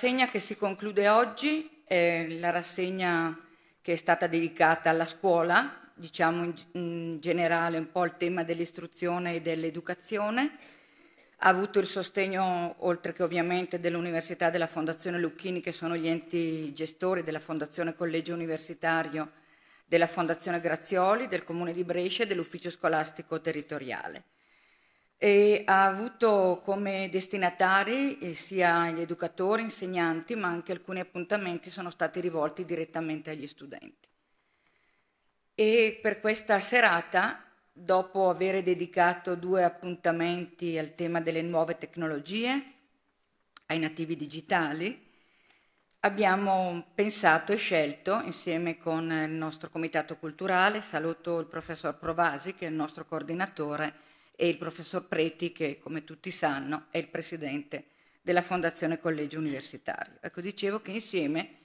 rassegna che si conclude oggi è la rassegna che è stata dedicata alla scuola, diciamo in, in generale un po' il tema dell'istruzione e dell'educazione. Ha avuto il sostegno, oltre che ovviamente dell'Università e della Fondazione Lucchini, che sono gli enti gestori della Fondazione Collegio Universitario, della Fondazione Grazioli, del Comune di Brescia e dell'Ufficio Scolastico Territoriale e ha avuto come destinatari eh, sia gli educatori, insegnanti, ma anche alcuni appuntamenti sono stati rivolti direttamente agli studenti. E per questa serata, dopo aver dedicato due appuntamenti al tema delle nuove tecnologie, ai nativi digitali, abbiamo pensato e scelto, insieme con il nostro comitato culturale, saluto il professor Provasi, che è il nostro coordinatore, e il professor Preti che come tutti sanno è il presidente della Fondazione Collegio Universitario. Ecco, dicevo che insieme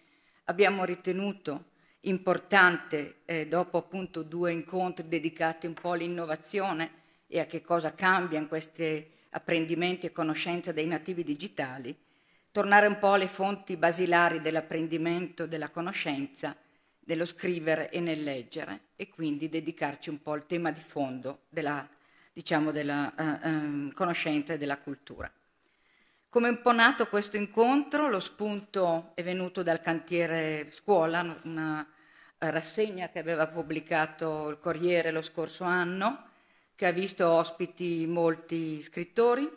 abbiamo ritenuto importante, eh, dopo appunto due incontri dedicati un po' all'innovazione e a che cosa cambiano questi apprendimenti e conoscenza dei nativi digitali, tornare un po' alle fonti basilari dell'apprendimento, della conoscenza, dello scrivere e nel leggere e quindi dedicarci un po' al tema di fondo della diciamo, della, eh, eh, conoscente della cultura. Come è un po' nato questo incontro, lo spunto è venuto dal cantiere scuola, una eh, rassegna che aveva pubblicato il Corriere lo scorso anno, che ha visto ospiti molti scrittori,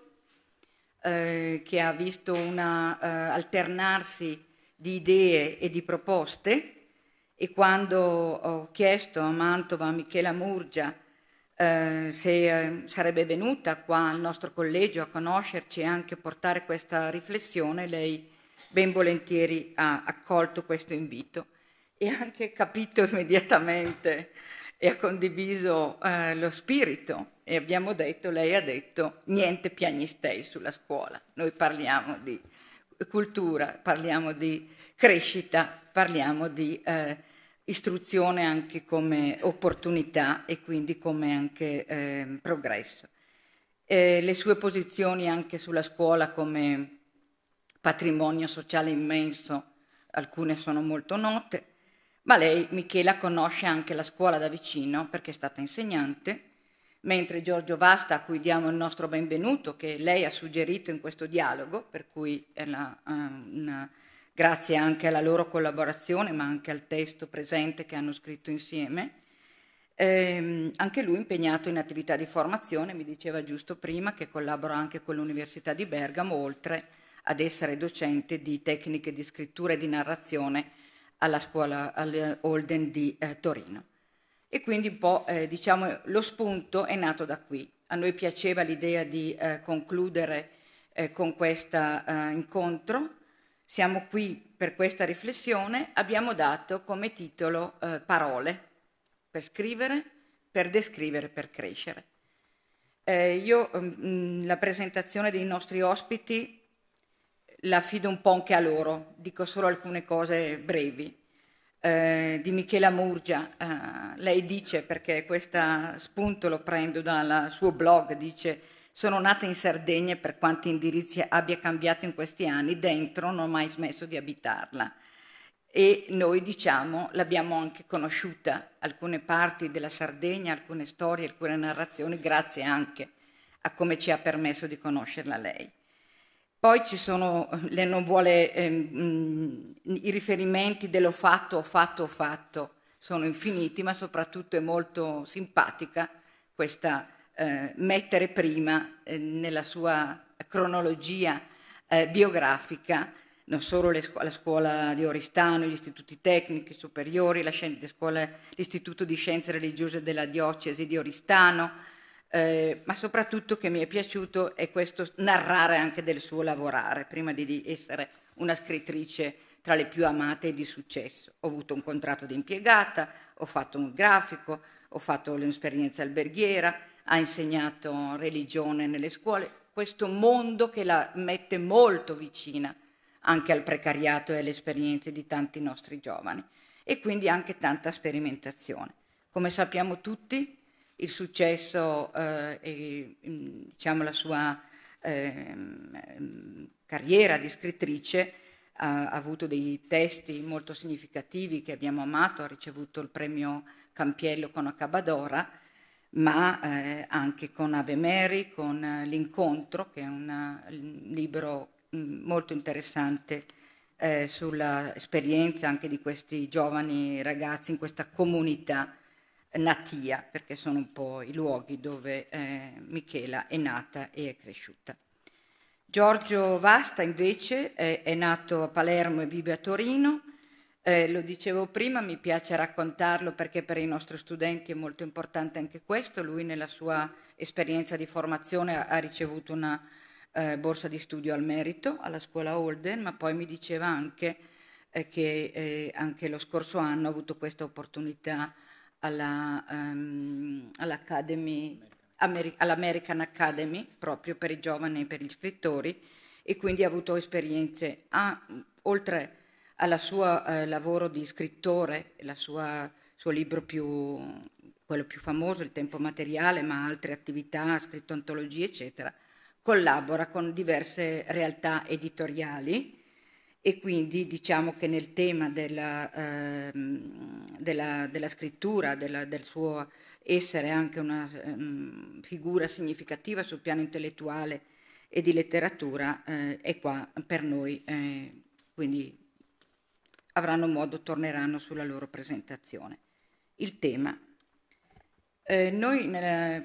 eh, che ha visto un eh, alternarsi di idee e di proposte e quando ho chiesto a Mantova, a Michela Murgia, eh, se eh, sarebbe venuta qua al nostro collegio a conoscerci e anche portare questa riflessione, lei ben volentieri ha accolto questo invito e anche capito immediatamente e ha condiviso eh, lo spirito e abbiamo detto, lei ha detto, niente piagnistei sulla scuola, noi parliamo di cultura, parliamo di crescita, parliamo di eh, istruzione anche come opportunità e quindi come anche eh, progresso. Eh, le sue posizioni anche sulla scuola come patrimonio sociale immenso, alcune sono molto note, ma lei, Michela, conosce anche la scuola da vicino perché è stata insegnante, mentre Giorgio Vasta, a cui diamo il nostro benvenuto, che lei ha suggerito in questo dialogo, per cui è la, ehm, una grazie anche alla loro collaborazione, ma anche al testo presente che hanno scritto insieme. Eh, anche lui impegnato in attività di formazione, mi diceva giusto prima che collabora anche con l'Università di Bergamo, oltre ad essere docente di tecniche di scrittura e di narrazione alla scuola eh, Holden di eh, Torino. E quindi un po' eh, diciamo, lo spunto è nato da qui. A noi piaceva l'idea di eh, concludere eh, con questo incontro siamo qui per questa riflessione, abbiamo dato come titolo eh, Parole, per scrivere, per descrivere, per crescere. Eh, io mh, mm, mm, la presentazione dei nostri ospiti la fido un po' anche a loro, dico solo alcune cose brevi. Eh, di Michela Murgia, eh, lei dice, perché questo spunto lo prendo dal suo blog, dice sono nata in Sardegna e per quanti indirizzi abbia cambiato in questi anni, dentro non ho mai smesso di abitarla. E noi diciamo l'abbiamo anche conosciuta, alcune parti della Sardegna, alcune storie, alcune narrazioni, grazie anche a come ci ha permesso di conoscerla lei. Poi ci sono, lei non vuole, ehm, mm, i riferimenti dell'ho fatto, ho fatto, ho fatto, sono infiniti, ma soprattutto è molto simpatica questa eh, mettere prima eh, nella sua cronologia eh, biografica non solo scu- la scuola di Oristano, gli istituti tecnici superiori, scien- scuola, l'Istituto di Scienze Religiose della Diocesi di Oristano, eh, ma soprattutto che mi è piaciuto è questo narrare anche del suo lavorare, prima di essere una scrittrice tra le più amate e di successo. Ho avuto un contratto di impiegata, ho fatto un grafico, ho fatto l'esperienza alberghiera, ha insegnato religione nelle scuole, questo mondo che la mette molto vicina anche al precariato e alle esperienze di tanti nostri giovani e quindi anche tanta sperimentazione. Come sappiamo tutti, il successo eh, e mm, diciamo, la sua eh, carriera di scrittrice ha, ha avuto dei testi molto significativi che abbiamo amato, ha ricevuto il premio Campiello con Accabadora ma eh, anche con Ave Mary, con eh, L'incontro, che è una, un eh, libro mm, molto interessante eh, sull'esperienza anche di questi giovani ragazzi in questa comunità natia, perché sono un po' i luoghi dove eh, Michela è nata e è cresciuta. Giorgio Vasta invece è, è nato a Palermo e vive a Torino eh, lo dicevo prima, mi piace raccontarlo perché per i nostri studenti è molto importante anche questo. Lui nella sua esperienza di formazione ha ricevuto una eh, borsa di studio al merito alla scuola Holden, ma poi mi diceva anche eh, che eh, anche lo scorso anno ha avuto questa opportunità alla, um, all'Academy, Ameri- all'American Academy proprio per i giovani e per gli scrittori e quindi ha avuto esperienze a, oltre al suo eh, lavoro di scrittore, il suo libro più, quello più famoso, Il tempo materiale, ma altre attività, ha scritto antologie, eccetera, collabora con diverse realtà editoriali e quindi diciamo che nel tema della, eh, della, della scrittura, della, del suo essere anche una um, figura significativa sul piano intellettuale e di letteratura, eh, è qua per noi, eh, quindi avranno modo, torneranno sulla loro presentazione. Il tema. Eh, noi nella,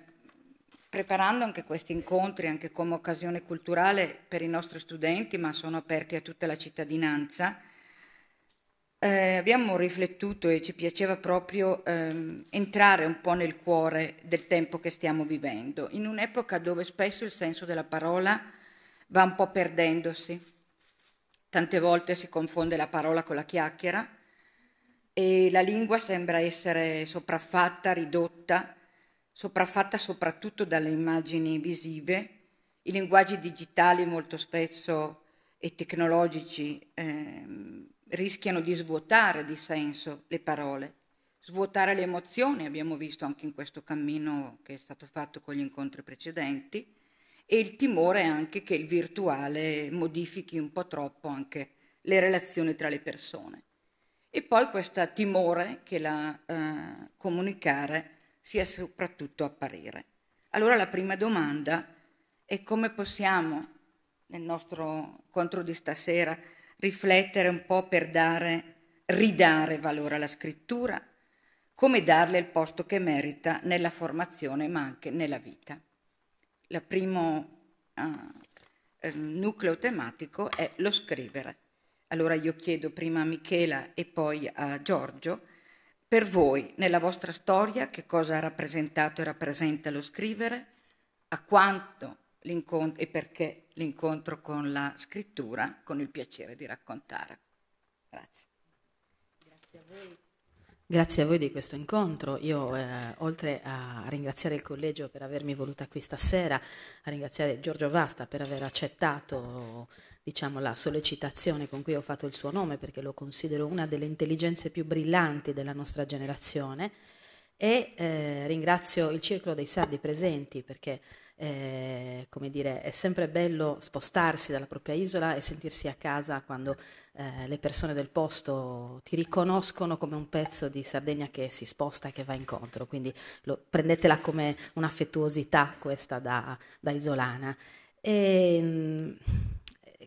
preparando anche questi incontri, anche come occasione culturale per i nostri studenti, ma sono aperti a tutta la cittadinanza, eh, abbiamo riflettuto e ci piaceva proprio ehm, entrare un po' nel cuore del tempo che stiamo vivendo, in un'epoca dove spesso il senso della parola va un po' perdendosi Tante volte si confonde la parola con la chiacchiera e la lingua sembra essere sopraffatta, ridotta, sopraffatta soprattutto dalle immagini visive. I linguaggi digitali molto spesso e tecnologici eh, rischiano di svuotare di senso le parole, svuotare le emozioni, abbiamo visto anche in questo cammino che è stato fatto con gli incontri precedenti e il timore anche che il virtuale modifichi un po' troppo anche le relazioni tra le persone. E poi questo timore che la eh, comunicare sia soprattutto apparire. Allora la prima domanda è come possiamo nel nostro incontro di stasera riflettere un po' per dare, ridare valore alla scrittura, come darle il posto che merita nella formazione ma anche nella vita il primo eh, ehm, nucleo tematico è lo scrivere. Allora io chiedo prima a Michela e poi a Giorgio, per voi nella vostra storia che cosa ha rappresentato e rappresenta lo scrivere, a quanto l'incontro e perché l'incontro con la scrittura, con il piacere di raccontare. Grazie. Grazie a voi. Grazie a voi di questo incontro. Io, eh, oltre a ringraziare il collegio per avermi voluta qui stasera, a ringraziare Giorgio Vasta per aver accettato diciamo, la sollecitazione con cui ho fatto il suo nome, perché lo considero una delle intelligenze più brillanti della nostra generazione, e eh, ringrazio il Circolo dei Sardi presenti perché eh, come dire, è sempre bello spostarsi dalla propria isola e sentirsi a casa quando eh, le persone del posto ti riconoscono come un pezzo di Sardegna che si sposta e che va incontro, quindi lo, prendetela come un'affettuosità questa da, da isolana. E, ehm,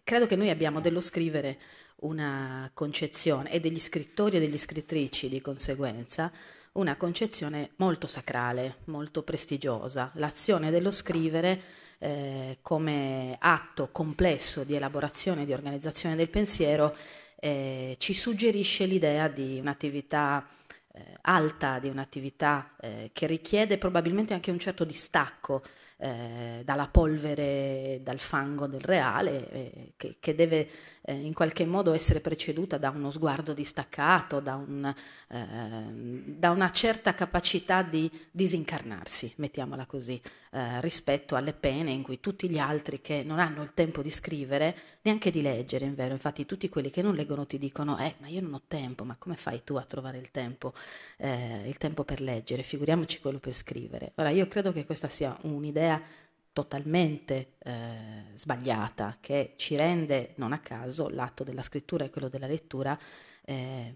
credo che noi abbiamo dello scrivere una concezione e degli scrittori e degli scrittrici di conseguenza una concezione molto sacrale, molto prestigiosa. L'azione dello scrivere eh, come atto complesso di elaborazione e di organizzazione del pensiero eh, ci suggerisce l'idea di un'attività eh, alta, di un'attività eh, che richiede probabilmente anche un certo distacco eh, dalla polvere, dal fango del reale, eh, che, che deve eh, in qualche modo essere preceduta da uno sguardo distaccato, da, un, eh, da una certa capacità di disincarnarsi, mettiamola così, eh, rispetto alle pene in cui tutti gli altri che non hanno il tempo di scrivere, neanche di leggere, in vero, infatti tutti quelli che non leggono ti dicono, eh, ma io non ho tempo, ma come fai tu a trovare il tempo, eh, il tempo per leggere, figuriamoci quello per scrivere. Ora, io credo che questa sia un'idea totalmente eh, sbagliata che ci rende, non a caso, l'atto della scrittura e quello della lettura eh,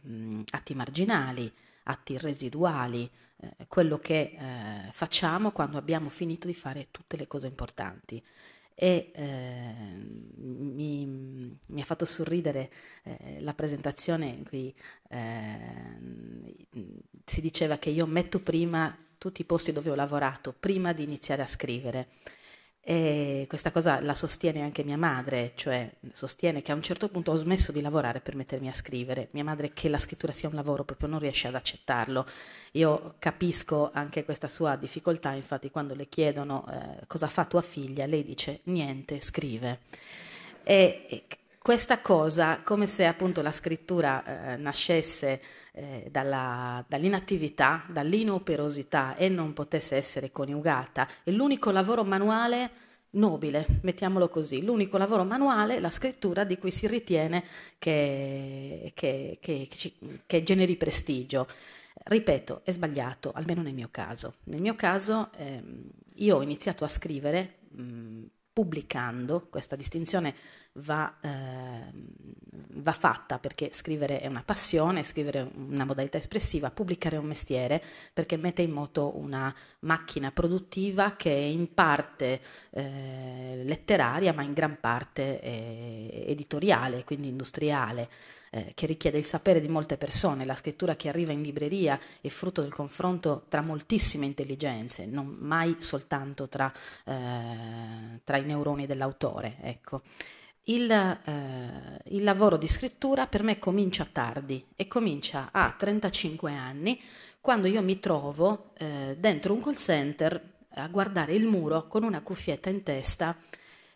atti marginali, atti residuali, eh, quello che eh, facciamo quando abbiamo finito di fare tutte le cose importanti e eh, mi, mi, ha fatto sorridere eh, la presentazione in cui eh, si diceva che io metto prima tutti i posti dove ho lavorato prima di iniziare a scrivere e questa cosa la sostiene anche mia madre, cioè sostiene che a un certo punto ho smesso di lavorare per mettermi a scrivere. Mia madre che la scrittura sia un lavoro proprio non riesce ad accettarlo. Io capisco anche questa sua difficoltà, infatti quando le chiedono eh, cosa fa tua figlia, lei dice niente, scrive. E, e questa cosa, come se appunto la scrittura eh, nascesse eh, dalla, dall'inattività, dall'inoperosità e non potesse essere coniugata. E l'unico lavoro manuale nobile, mettiamolo così, l'unico lavoro manuale, la scrittura di cui si ritiene che, che, che, che generi prestigio. Ripeto, è sbagliato, almeno nel mio caso. Nel mio caso ehm, io ho iniziato a scrivere mh, pubblicando, questa distinzione va, eh, va, fatta perché scrivere è una passione, scrivere è una modalità espressiva, pubblicare è un mestiere perché mette in moto una macchina produttiva che è in parte eh, letteraria ma in gran parte eh, editoriale, quindi industriale. Eh, che richiede il sapere di molte persone, la scrittura che arriva in libreria è frutto del confronto tra moltissime intelligenze, non mai soltanto tra, eh, tra i neuroni dell'autore. Ecco il, eh, il, lavoro di scrittura per me comincia tardi e comincia a 35 anni quando io mi trovo eh, dentro un call center a guardare il muro con una cuffietta in testa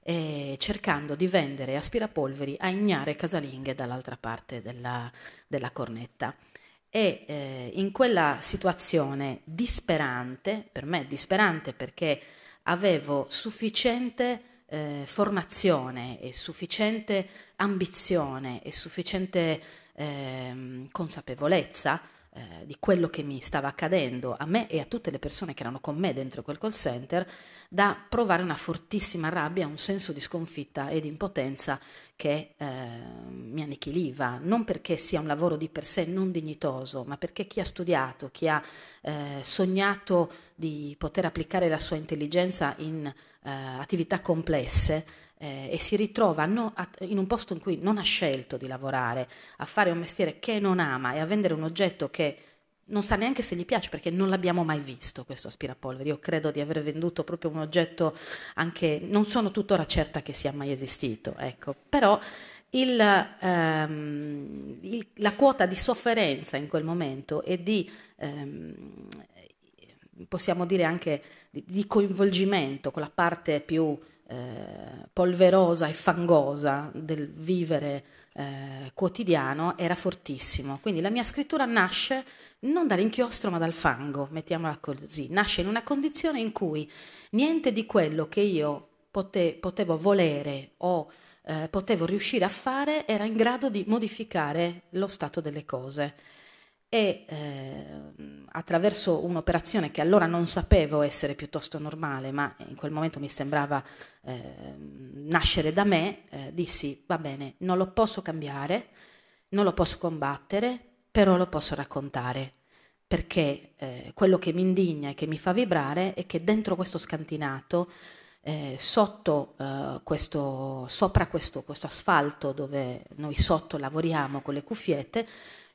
eh, cercando di vendere aspirapolveri a ignare casalinghe dall'altra parte della, della cornetta. E eh, in quella situazione disperante, per me disperante perché avevo sufficiente eh, formazione e sufficiente ambizione e sufficiente eh, consapevolezza eh, di quello che mi stava accadendo a me e a tutte le persone che erano con me dentro quel call center, da provare una fortissima rabbia, un senso di sconfitta e di impotenza che eh, mi annichiliva, non perché sia un lavoro di per sé non dignitoso, ma perché chi ha studiato, chi ha eh, sognato di poter applicare la sua intelligenza in eh, attività complesse eh, e si ritrova no, a, in un posto in cui non ha scelto di lavorare, a fare un mestiere che non ama e a vendere un oggetto che non sa neanche se gli piace perché non l'abbiamo mai visto questo aspirapolvere. Io credo di aver venduto proprio un oggetto anche, non sono tuttora certa che sia mai esistito, ecco, però il, ehm, il, la quota di sofferenza in quel momento e di, ehm, possiamo dire anche, di coinvolgimento, quella parte più eh, polverosa e fangosa del vivere eh, quotidiano era fortissimo. Quindi la mia scrittura nasce non dall'inchiostro ma dal fango, mettiamola così, nasce in una condizione in cui niente di quello che io pote- potevo volere o eh, potevo riuscire a fare era in grado di modificare lo stato delle cose e eh, attraverso un'operazione che allora non sapevo essere piuttosto normale, ma in quel momento mi sembrava eh, nascere da me, eh, dissi va bene, non lo posso cambiare, non lo posso combattere, però lo posso raccontare, perché eh, quello che mi indigna e che mi fa vibrare è che dentro questo scantinato eh, sotto, eh, questo, sopra questo, questo asfalto dove noi sotto lavoriamo con le cuffiette,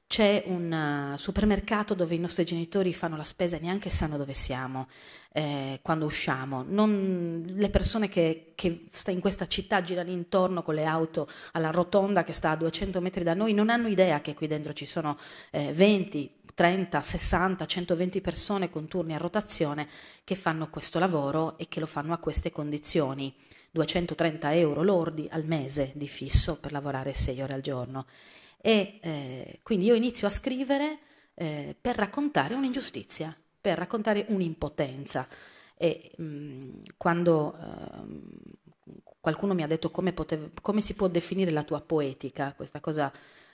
c'è un eh, supermercato dove i nostri genitori fanno la spesa e neanche sanno dove siamo eh, quando usciamo. Non, le persone che, che in questa città girano intorno con le auto alla rotonda che sta a 200 metri da noi non hanno idea che qui dentro ci sono eh, 20, 30, 60, 120 persone con turni a rotazione che fanno questo lavoro e che lo fanno a queste condizioni. 230 euro lordi al mese di fisso per lavorare 6 ore al giorno. E eh, quindi io inizio a scrivere eh, per raccontare un'ingiustizia, per raccontare un'impotenza. E mh, mm, quando mh, ehm, qualcuno mi ha detto come, potev- come si può definire la tua poetica, questa cosa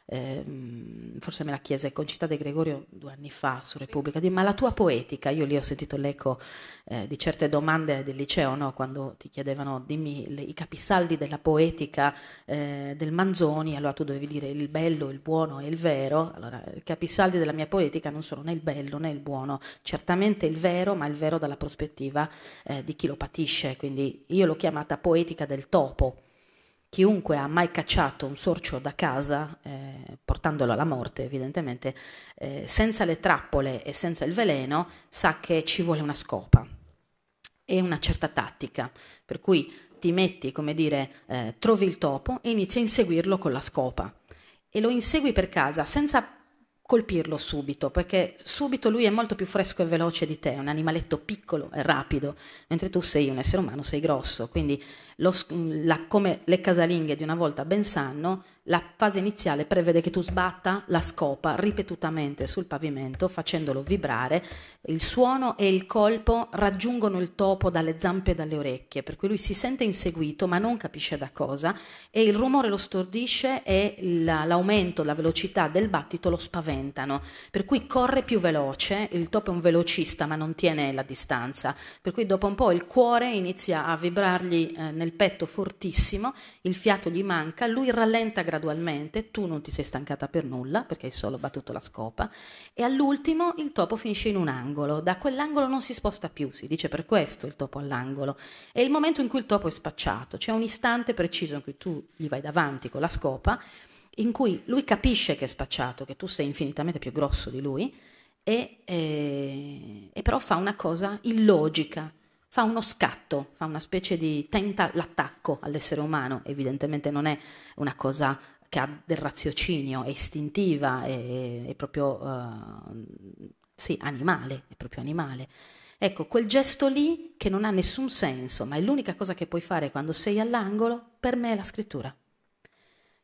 ehm, forse me la chiese con Città De Gregorio due anni fa su Repubblica, di, ma la tua poetica, io lì ho sentito l'eco eh, di certe domande del liceo, no? quando ti chiedevano dimmi le, i capisaldi della poetica eh, del Manzoni, allora tu dovevi dire il bello, il buono e il vero, allora i capisaldi della mia poetica non sono né il bello né il buono, certamente il vero, ma il vero dalla prospettiva eh, di chi lo patisce, quindi io l'ho chiamata poetica del topo Chiunque ha mai cacciato un sorcio da casa, eh, portandolo alla morte evidentemente, eh, senza le trappole e senza il veleno, sa che ci vuole una scopa e una certa tattica. Per cui ti metti, come dire, eh, trovi il topo e inizi a inseguirlo con la scopa. E lo insegui per casa senza colpirlo subito, perché subito lui è molto più fresco e veloce di te, è un animaletto piccolo e rapido, mentre tu sei un essere umano, sei grosso, quindi lo, mm, la, come le casalinghe di una volta ben sanno, la fase iniziale prevede che tu sbatta la scopa ripetutamente sul pavimento facendolo vibrare, il suono e il colpo raggiungono il topo dalle zampe e dalle orecchie, per cui lui si sente inseguito ma non capisce da cosa e il rumore lo stordisce e l'aumento, la velocità del battito lo spaventano, per cui corre più veloce, il topo è un velocista ma non tiene la distanza, per cui dopo un po' il cuore inizia a vibrargli eh, nel petto fortissimo, il fiato gli manca, lui rallenta gradualmente, tu non ti sei stancata per nulla perché hai solo battuto la scopa e all'ultimo il topo finisce in un angolo, da quell'angolo non si sposta più, si dice per questo il topo all'angolo, è il momento in cui il topo è spacciato, c'è un istante preciso in cui tu gli vai davanti con la scopa, in cui lui capisce che è spacciato, che tu sei infinitamente più grosso di lui, e, e, eh, e però fa una cosa illogica fa uno scatto, fa una specie di tenta l'attacco all'essere umano, evidentemente non è una cosa che ha del raziocinio, è istintiva, è, è proprio uh, sì, animale, è proprio animale. Ecco, quel gesto lì che non ha nessun senso, ma è l'unica cosa che puoi fare quando sei all'angolo, per me è la scrittura.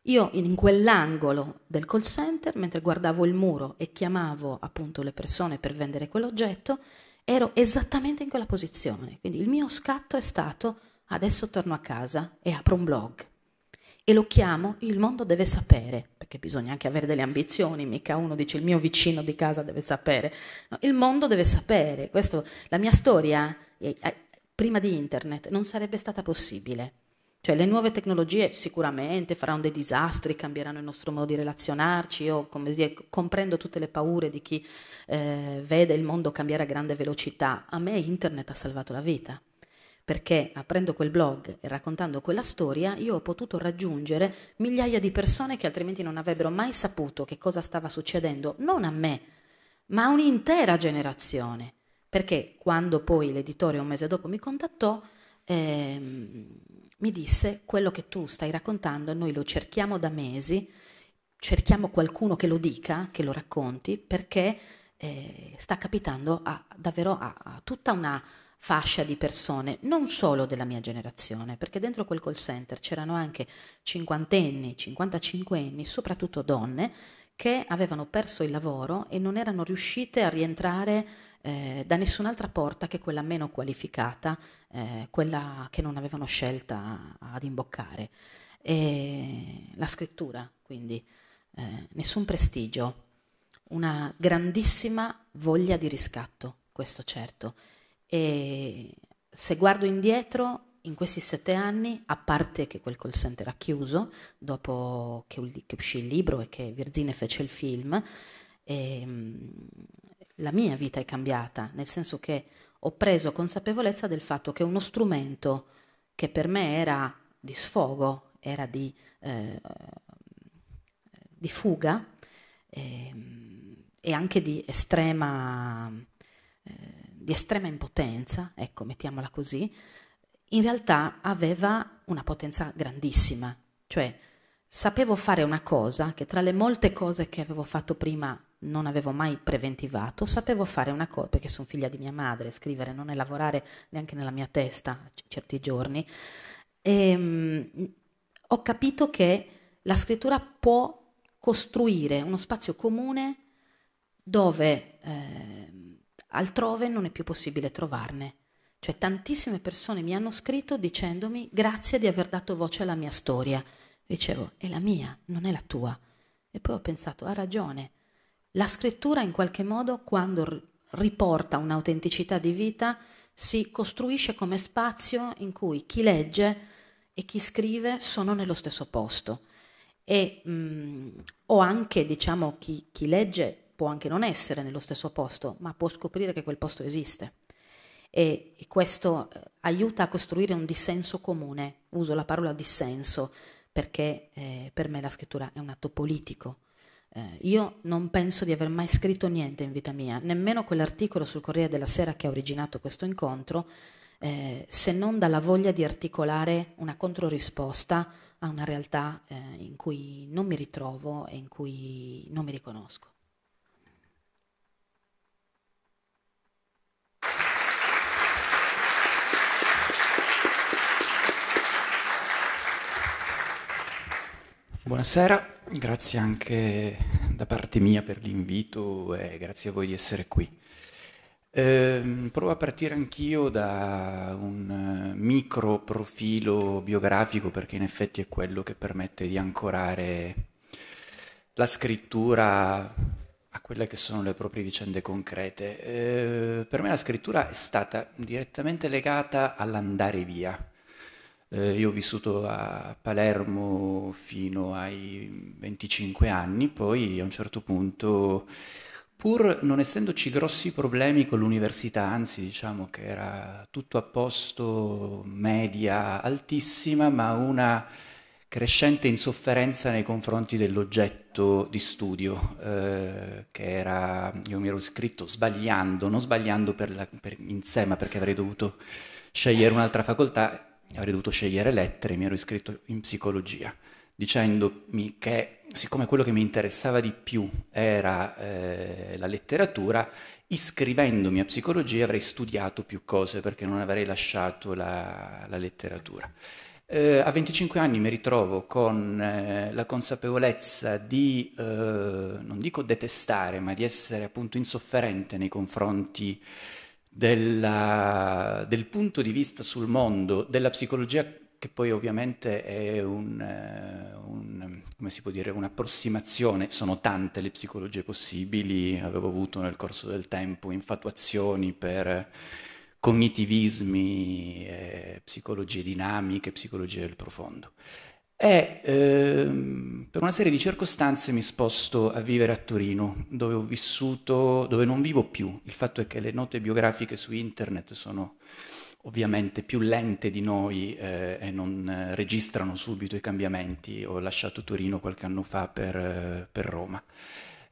Io in quell'angolo del call center, mentre guardavo il muro e chiamavo appunto le persone per vendere quell'oggetto, ero esattamente in quella posizione. Quindi il mio scatto è stato adesso torno a casa e apro un blog. E lo chiamo Il mondo deve sapere, perché bisogna anche avere delle ambizioni, mica uno dice il mio vicino di casa deve sapere. No, il mondo deve sapere, Questo, la mia storia eh, eh, prima di internet non sarebbe stata possibile. Cioè le nuove tecnologie sicuramente faranno dei disastri, cambieranno il nostro modo di relazionarci, io come dire, comprendo tutte le paure di chi eh, vede il mondo cambiare a grande velocità, a me internet ha salvato la vita, perché aprendo quel blog e raccontando quella storia io ho potuto raggiungere migliaia di persone che altrimenti non avrebbero mai saputo che cosa stava succedendo, non a me, ma a un'intera generazione. Perché quando poi l'editore un mese dopo mi contattò, ehm, mi disse quello che tu stai raccontando, noi lo cerchiamo da mesi, cerchiamo qualcuno che lo dica, che lo racconti, perché eh, sta capitando a, davvero a, a tutta una fascia di persone, non solo della mia generazione, perché dentro quel call center c'erano anche cinquantenni, cinquantacinquenni, soprattutto donne, che avevano perso il lavoro e non erano riuscite a rientrare eh, da nessun'altra porta che quella meno qualificata, eh, quella che non avevano scelta ad imboccare. E la scrittura, quindi, eh, nessun prestigio, una grandissima voglia di riscatto, questo certo. E se guardo indietro, in questi sette anni, a parte che quel call center ha chiuso, dopo che, uscì il libro e che Virgine fece il film, e, ehm, la mia vita è cambiata, nel senso che ho preso consapevolezza del fatto che uno strumento che per me era di sfogo, era di, eh, di fuga eh, e anche di estrema, eh, di estrema impotenza, ecco, mettiamola così, in realtà aveva una potenza grandissima, cioè sapevo fare una cosa che tra le molte cose che avevo fatto prima non avevo mai preventivato, sapevo fare una cosa, perché sono figlia di mia madre, scrivere non è lavorare neanche nella mia testa certi giorni, e, ehm, mh, ho capito che la scrittura può costruire uno spazio comune dove eh, altrove non è più possibile trovarne. Cioè tantissime persone mi hanno scritto dicendomi grazie di aver dato voce alla mia storia. Dicevo, è la mia, non è la tua. E poi ho pensato, ha ragione la scrittura in qualche modo quando riporta un'autenticità di vita si costruisce come spazio in cui chi legge e chi scrive sono nello stesso posto e, mh, mhmm, o anche diciamo chi, chi legge può anche non essere nello stesso posto ma può scoprire che quel posto esiste e, e questo eh, aiuta a costruire un dissenso comune uso la parola dissenso perché eh, per me la scrittura è un atto politico eh, io non penso di aver mai scritto niente in vita mia, nemmeno quell'articolo sul Corriere della Sera che ha originato questo incontro, eh, se non dalla voglia di articolare una controrisposta a una realtà eh, in cui non mi ritrovo e in cui non mi riconosco. Buonasera, grazie anche da parte mia per l'invito e grazie a voi di essere qui. Eh, provo a partire anch'io da un eh, micro profilo biografico perché in effetti è quello che permette di ancorare la scrittura a quelle che sono le proprie vicende concrete. Eh, per me la scrittura è stata direttamente legata all'andare via eh, io ho vissuto a Palermo fino ai 25 anni, poi a un certo punto, pur non essendoci grossi problemi con l'università, anzi diciamo che era tutto a posto, media altissima, ma una crescente insofferenza nei confronti dell'oggetto di studio, eh, che era, io mi ero iscritto sbagliando, non sbagliando per la, per, in sé, ma perché avrei dovuto scegliere un'altra facoltà avrei dovuto scegliere lettere, mi ero iscritto in psicologia, dicendomi che siccome quello che mi interessava di più era eh, la letteratura, iscrivendomi a psicologia avrei studiato più cose perché non avrei lasciato la, la letteratura. Eh, a 25 anni mi ritrovo con eh, la consapevolezza di, eh, non dico detestare, ma di essere appunto insofferente nei confronti eh, della, del punto di vista sul mondo, della psicologia che poi ovviamente è un, eh, un, dire, un'approssimazione, sono tante le psicologie possibili, avevo avuto nel corso del tempo infatuazioni per cognitivismi, eh, psicologie dinamiche, psicologie del profondo. E eh, ehm, per una serie di circostanze mi sposto a vivere a Torino, dove ho vissuto, dove non vivo più. Il fatto è che le note biografiche su internet sono ovviamente più lente di noi eh, e non eh, registrano subito i cambiamenti. Ho lasciato Torino qualche anno fa per, eh, per Roma.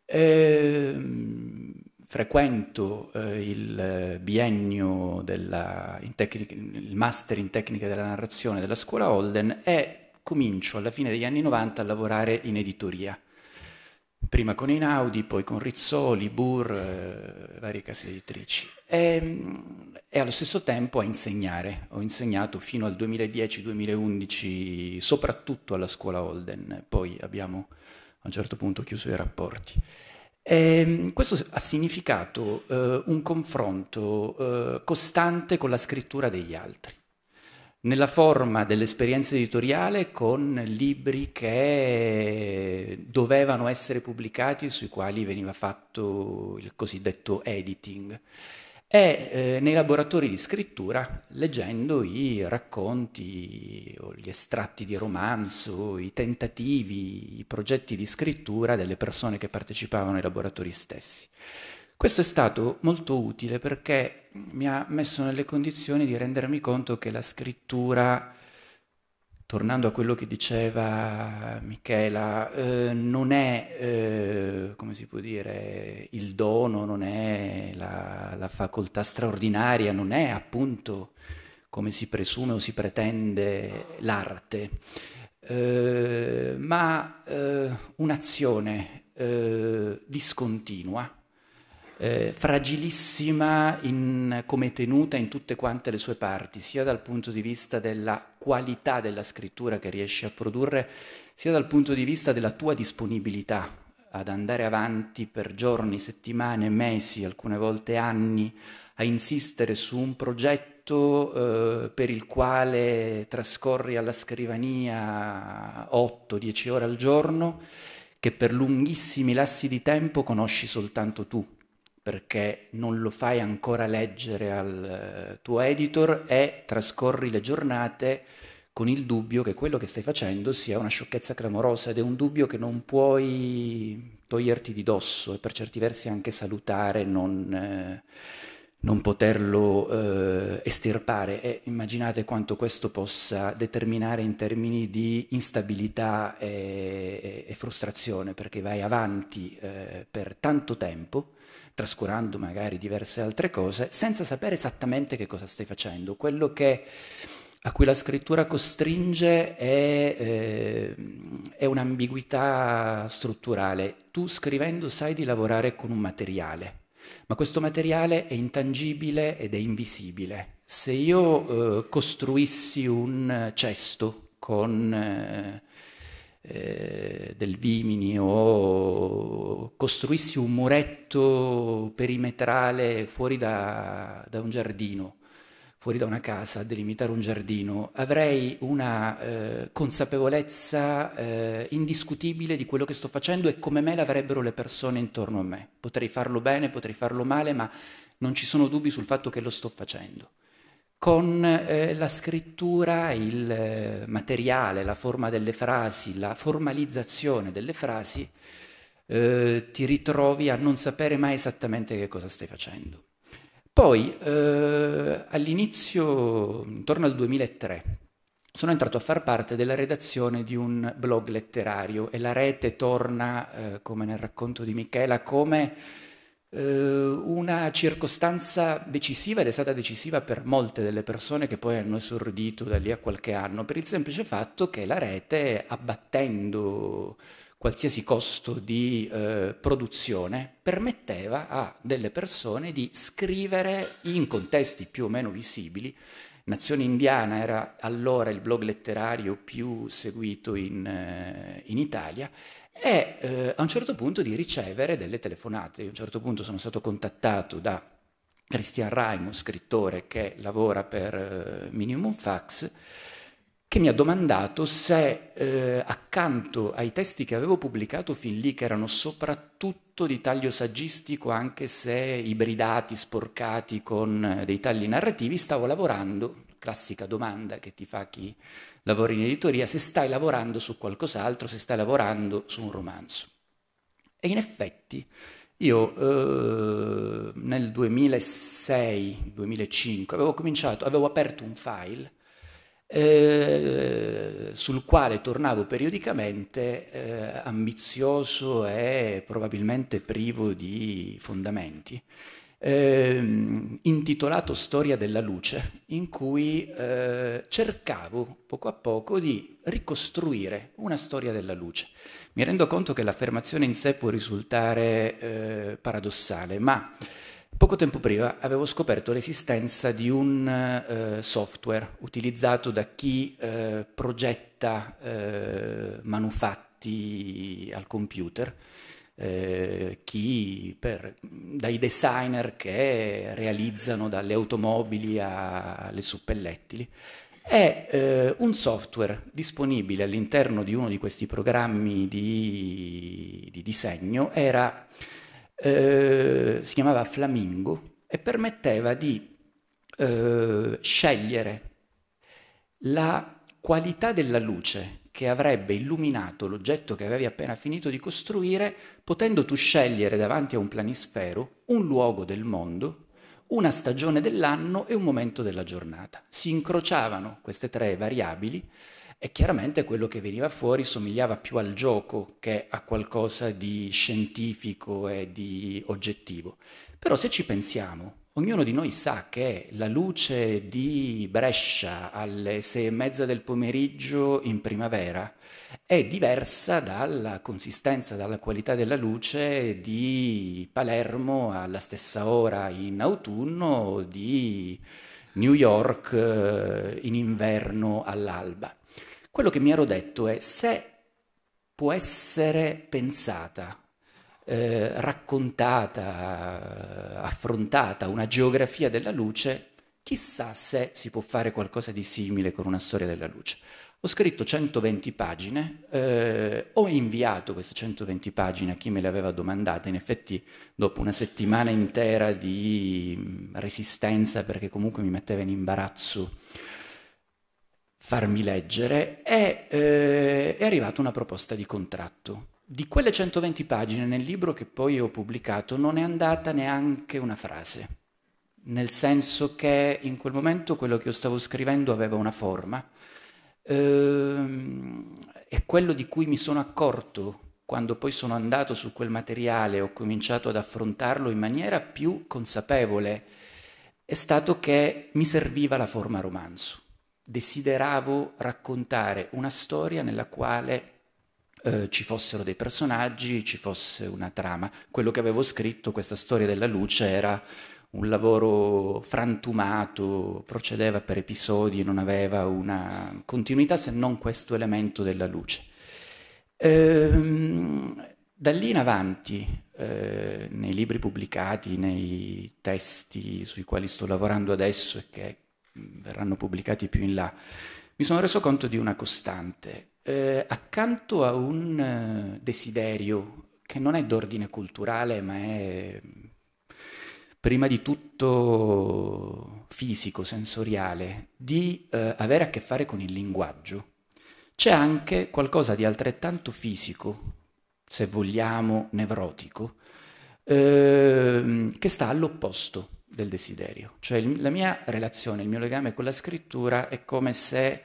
Ehm, frequento eh, il biennio della, tecnica, il master in tecnica della narrazione della scuola Holden e comincio alla fine degli anni 90 a lavorare in editoria. Prima con Einaudi, poi con Rizzoli, Burr, eh, varie case editrici. E, ehm, e, allo stesso tempo a insegnare. Ho insegnato fino al 2010-2011 soprattutto alla scuola Holden, poi abbiamo a un certo punto chiuso i rapporti. E ehm, questo ha significato eh, un confronto eh, costante con la scrittura degli altri nella forma dell'esperienza editoriale con libri che dovevano essere pubblicati e sui quali veniva fatto il cosiddetto editing. E eh, nei laboratori di scrittura, leggendo i racconti o gli estratti di romanzo, i tentativi, i progetti di scrittura delle persone che partecipavano ai laboratori stessi. Questo è stato molto utile perché mi ha messo nelle condizioni di rendermi conto che la scrittura, tornando a quello che diceva Michela, eh, non è, eh, come si può dire, il dono, non è la, la facoltà straordinaria, non è appunto come si presume o si pretende l'arte, eh, ma eh, un'azione eh, discontinua eh, fragilissima in, come tenuta in tutte quante le sue parti, sia dal punto di vista della qualità della scrittura che riesci a produrre, sia dal punto di vista della tua disponibilità ad andare avanti per giorni, settimane, mesi, alcune volte anni, a insistere su un progetto eh, per il quale trascorri alla scrivania 8-10 ore al giorno, che per lunghissimi lassi di tempo conosci soltanto tu perché non lo fai ancora leggere al eh, tuo editor e trascorri le giornate con il dubbio che quello che stai facendo sia una sciocchezza clamorosa ed è un dubbio che non puoi toglierti di dosso e per certi versi anche salutare, non, eh, non poterlo eh, estirpare. E immaginate quanto questo possa determinare in termini di instabilità e, e, frustrazione, perché vai avanti eh, per tanto tempo trascurando magari diverse altre cose, senza sapere esattamente che cosa stai facendo. Quello che, a cui la scrittura costringe è, eh, è un'ambiguità strutturale. Tu scrivendo sai di lavorare con un materiale, ma questo materiale è intangibile ed è invisibile. Se io eh, costruissi un cesto con... Eh, eh, del Vimini o costruissi un muretto perimetrale fuori da, da, un giardino, fuori da una casa, delimitare un giardino, avrei una eh, consapevolezza eh, indiscutibile di quello che sto facendo e come me l'avrebbero le persone intorno a me. Potrei farlo bene, potrei farlo male, ma non ci sono dubbi sul fatto che lo sto facendo con eh, la scrittura, il eh, materiale, la forma delle frasi, la formalizzazione delle frasi, eh, ti ritrovi a non sapere mai esattamente che cosa stai facendo. Poi eh, all'inizio, intorno al 2003, sono entrato a far parte della redazione di un blog letterario e la rete torna, eh, come nel racconto di Michela, come eh, una circostanza decisiva ed è stata decisiva per molte delle persone che poi hanno esordito da lì a qualche anno, per il semplice fatto che la rete, abbattendo qualsiasi costo di eh, produzione, permetteva a delle persone di scrivere in contesti più o meno visibili. Nazione Indiana era allora il blog letterario più seguito in, eh, in Italia e eh, a un certo punto di ricevere delle telefonate. Io a un certo punto sono stato contattato da Christian Raimo, scrittore che lavora per eh, Minimum Fax, che mi ha domandato se eh, accanto ai testi che avevo pubblicato fin lì, che erano soprattutto di taglio saggistico, anche se ibridati, sporcati con eh, dei tagli narrativi, stavo lavorando, classica domanda che ti fa chi lavori in editoria, se stai lavorando su qualcos'altro, se stai lavorando su un romanzo. E in effetti io eh, nel 2006-2005 avevo cominciato, avevo aperto un file eh, sul quale tornavo periodicamente eh, ambizioso e probabilmente privo di fondamenti eh, intitolato Storia della luce, in cui eh, cercavo poco a poco di ricostruire una storia della luce. Mi rendo conto che l'affermazione in sé può risultare eh, paradossale, ma Poco tempo prima avevo scoperto l'esistenza di un eh, software utilizzato da chi eh, progetta eh, manufatti al computer eh, chi per, dai designer che realizzano dalle automobili alle suppellettili. È eh, un software disponibile all'interno di uno di questi programmi di, di disegno, era, eh, si chiamava Flamingo e permetteva di eh, scegliere la qualità della luce che avrebbe illuminato l'oggetto che avevi appena finito di costruire, potendo tu scegliere davanti a un planisfero un luogo del mondo, una stagione dell'anno e un momento della giornata. Si incrociavano queste tre variabili e chiaramente quello che veniva fuori somigliava più al gioco che a qualcosa di scientifico e di oggettivo. Però se ci pensiamo, Ognuno di noi sa che la luce di Brescia alle sei e mezza del pomeriggio in primavera è diversa dalla consistenza, dalla qualità della luce di Palermo alla stessa ora in autunno o di New York eh, in inverno all'alba. Quello che mi ero detto è se può essere pensata eh, raccontata, affrontata una geografia della luce, chissà se si può fare qualcosa di simile con una storia della luce. Ho scritto 120 pagine, eh, ho inviato queste 120 pagine a chi me le aveva domandate, in effetti dopo una settimana intera di mm, resistenza perché comunque mi metteva in imbarazzo farmi leggere, è, eh, è arrivata una proposta di contratto di quelle 120 pagine nel libro che poi ho pubblicato non è andata neanche una frase, nel senso che in quel momento quello che io stavo scrivendo aveva una forma ehm, e quello di cui mi sono accorto quando poi sono andato su quel materiale ho cominciato ad affrontarlo in maniera più consapevole è stato che mi serviva la forma romanzo. Desideravo raccontare una storia nella quale eh, ci fossero dei personaggi, ci fosse una trama. Quello che avevo scritto, questa storia della luce, era un lavoro frantumato, procedeva per episodi, non aveva una continuità se non questo elemento della luce. Ehm, da lì in avanti, eh, nei libri pubblicati, nei testi sui quali sto lavorando adesso e che mm, verranno pubblicati più in là, mi sono reso conto di una costante eh, accanto a un eh, desiderio che non è d'ordine culturale, ma è mm, prima di tutto fisico, sensoriale, di eh, avere a che fare con il linguaggio, c'è anche qualcosa di altrettanto fisico, se vogliamo, nevrotico, eh, che sta all'opposto del desiderio. Cioè il, la mia relazione, il mio legame con la scrittura è come se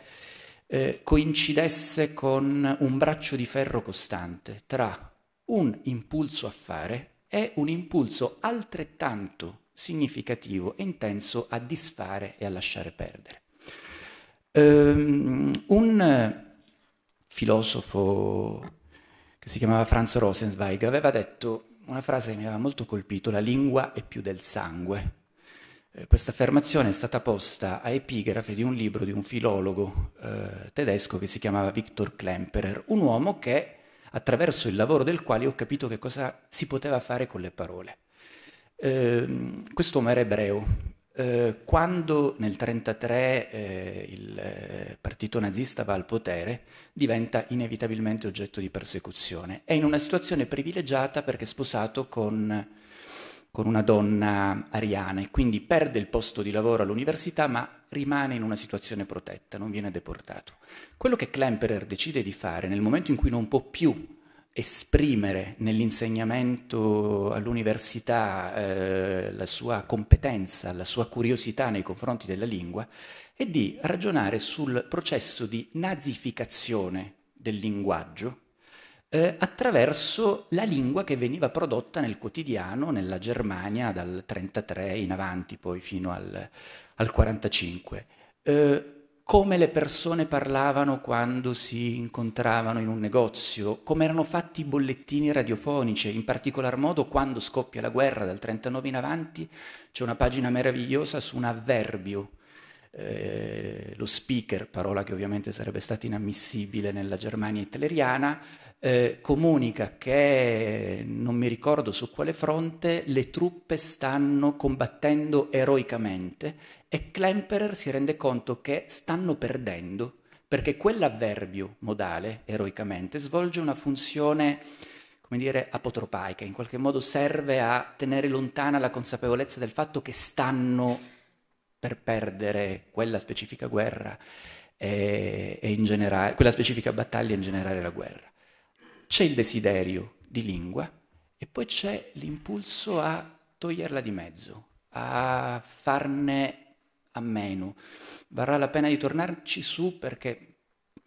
eh, coincidesse con un braccio di ferro costante tra un impulso a fare e un impulso altrettanto significativo e intenso a disfare e a lasciare perdere. Um, un filosofo che si chiamava Franz Rosenzweig aveva detto una frase che mi aveva molto colpito, la lingua è più del sangue. Eh, questa affermazione è stata posta a epigrafe di un libro di un filologo eh, tedesco che si chiamava Viktor Klemperer, un uomo che, attraverso il lavoro del quale ho capito che cosa si poteva fare con le parole. Eh, quest'uomo era ebreo. Eh, quando nel 1933 eh, il partito nazista va al potere, diventa inevitabilmente oggetto di persecuzione. È in una situazione privilegiata perché è sposato con con una donna ariana e quindi perde il posto di lavoro all'università ma rimane in una situazione protetta, non viene deportato. Quello che Klemperer decide di fare nel momento in cui non può più esprimere nell'insegnamento all'università eh, la sua competenza, la sua curiosità nei confronti della lingua, è di ragionare sul processo di nazificazione del linguaggio eh, attraverso la lingua che veniva prodotta nel quotidiano nella Germania dal 1933 in avanti, poi fino al, 1945. Eh, come le persone parlavano quando si incontravano in un negozio, come erano fatti i bollettini radiofonici, in particolar modo quando scoppia la guerra dal 1939 in avanti, c'è una pagina meravigliosa su un avverbio. Eh, lo speaker, parola che ovviamente sarebbe stata inammissibile nella Germania hitleriana, eh, comunica che, non mi ricordo su quale fronte, le truppe stanno combattendo eroicamente e Klemperer si rende conto che stanno perdendo, perché quell'avverbio modale, eroicamente, svolge una funzione come dire, apotropaica, in qualche modo serve a tenere lontana la consapevolezza del fatto che stanno per perdere quella specifica guerra e, eh, e in generale, quella specifica battaglia e in generale la guerra c'è il desiderio di lingua e poi c'è l'impulso a toglierla di mezzo, a farne a meno. Varrà la pena di tornarci su perché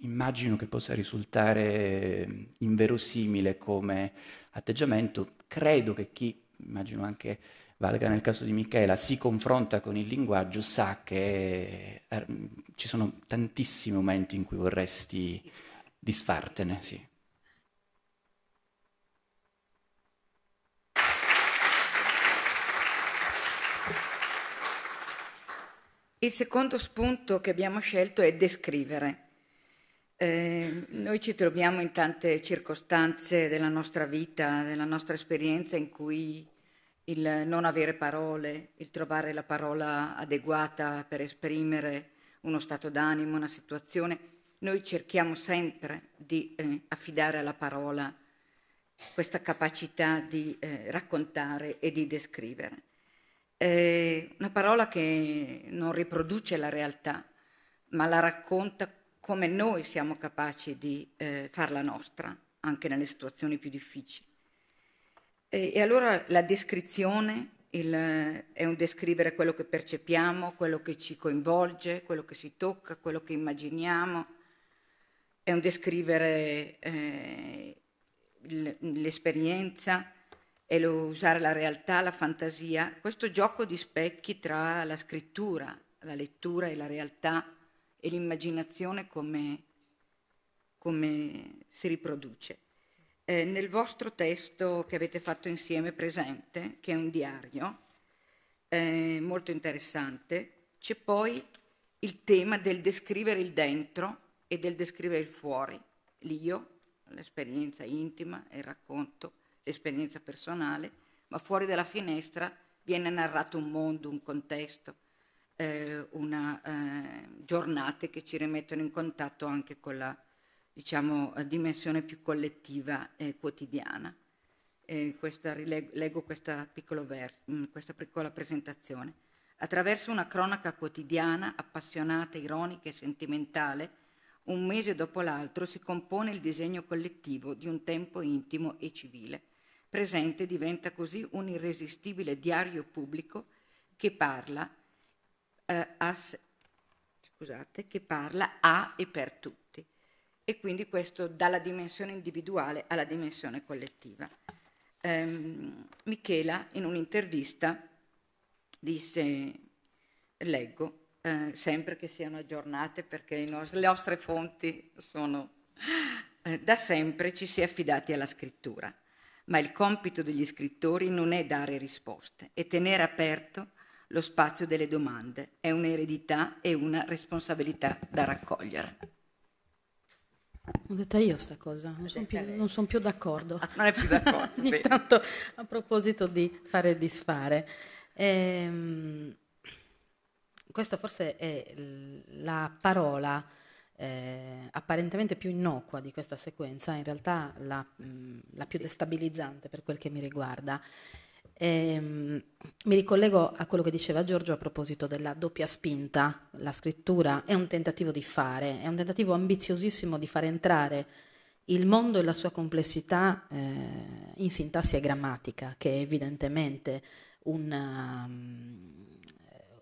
immagino che possa risultare inverosimile come atteggiamento. Credo che chi, immagino anche valga nel caso di Michela, si confronta con il linguaggio, sa che eh, ci sono tantissimi momenti in cui vorresti disfartene, sì. Il secondo spunto che abbiamo scelto è descrivere. Eh, noi ci troviamo in tante circostanze della nostra vita, della nostra esperienza in cui il non avere parole, il trovare la parola adeguata per esprimere uno stato d'animo, una situazione, noi cerchiamo sempre di eh, affidare alla parola questa capacità di eh, raccontare e di descrivere. Eh, una parola che non riproduce la realtà, ma la racconta come noi siamo capaci di eh, farla nostra, anche nelle situazioni più difficili. E, e allora la descrizione il, è un descrivere quello che percepiamo, quello che ci coinvolge, quello che si tocca, quello che immaginiamo, è un descrivere eh, l'esperienza e lo, usare la realtà, la fantasia, questo gioco di specchi tra la scrittura, la lettura e la realtà e l'immaginazione come, come si riproduce. Eh, nel vostro testo che avete fatto insieme presente, che è un diario, eh, molto interessante, c'è poi il tema del descrivere il dentro e del descrivere il fuori, l'io, l'esperienza intima, il racconto esperienza personale, ma fuori dalla finestra viene narrato un mondo, un contesto, eh, una, eh, giornate che ci rimettono in contatto anche con la diciamo, dimensione più collettiva e eh, quotidiana. Questa, rilego, leggo questa, vers- mm, questa piccola presentazione. Attraverso una cronaca quotidiana, appassionata, ironica e sentimentale, un mese dopo l'altro si compone il disegno collettivo di un tempo intimo e civile presente diventa così un irresistibile diario pubblico che parla, eh, a, scusate, che parla a e per tutti. E quindi questo dalla dimensione individuale alla dimensione collettiva. Ehm, Michela in un'intervista disse, leggo, eh, sempre che siano aggiornate perché nos- le nostre fonti sono eh, da sempre ci si è affidati alla scrittura ma il compito degli scrittori non è dare risposte è tenere aperto lo spazio delle domande. È un'eredità e una responsabilità da raccogliere. L'ho detta io sta cosa, non sono più, non son più d'accordo. Ah, non è più d'accordo. Ogni tanto a proposito di fare e disfare. Ehm, questa forse è la parola eh, apparentemente più innocua di questa sequenza, in realtà la, mh, mm, la più destabilizzante per quel che mi riguarda. E, ehm, mh, mi ricollego a quello che diceva Giorgio a proposito della doppia spinta. La scrittura è un tentativo di fare, è un tentativo ambiziosissimo di far entrare il mondo e la sua complessità eh, in sintassi e grammatica, che è evidentemente un um,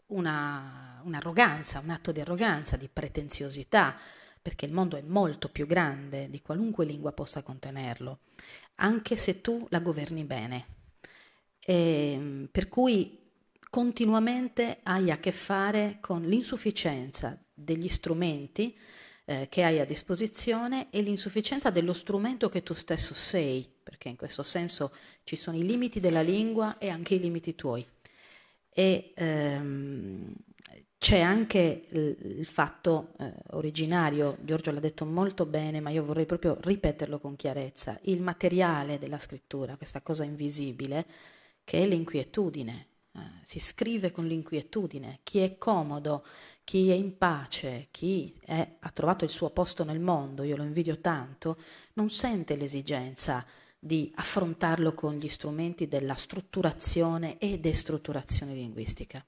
una, un'arroganza, un atto di arroganza, di pretenziosità, perché il mondo è molto più grande di qualunque lingua possa contenerlo, anche se tu la governi bene. E, ehm, per cui continuamente hai a che fare con l'insufficienza degli strumenti eh, che hai a disposizione e l'insufficienza dello strumento che tu stesso sei, perché in questo senso ci sono i limiti della lingua e anche i limiti tuoi e ehm, c'è anche il fatto eh, originario, Giorgio l'ha detto molto bene, ma io vorrei proprio ripeterlo con chiarezza, il materiale della scrittura, questa cosa invisibile, che è l'inquietudine. Eh, si scrive con l'inquietudine, chi è comodo, chi è in pace, chi è, ha trovato il suo posto nel mondo, io lo invidio tanto, non sente l'esigenza di affrontarlo con gli strumenti della strutturazione e destrutturazione linguistica.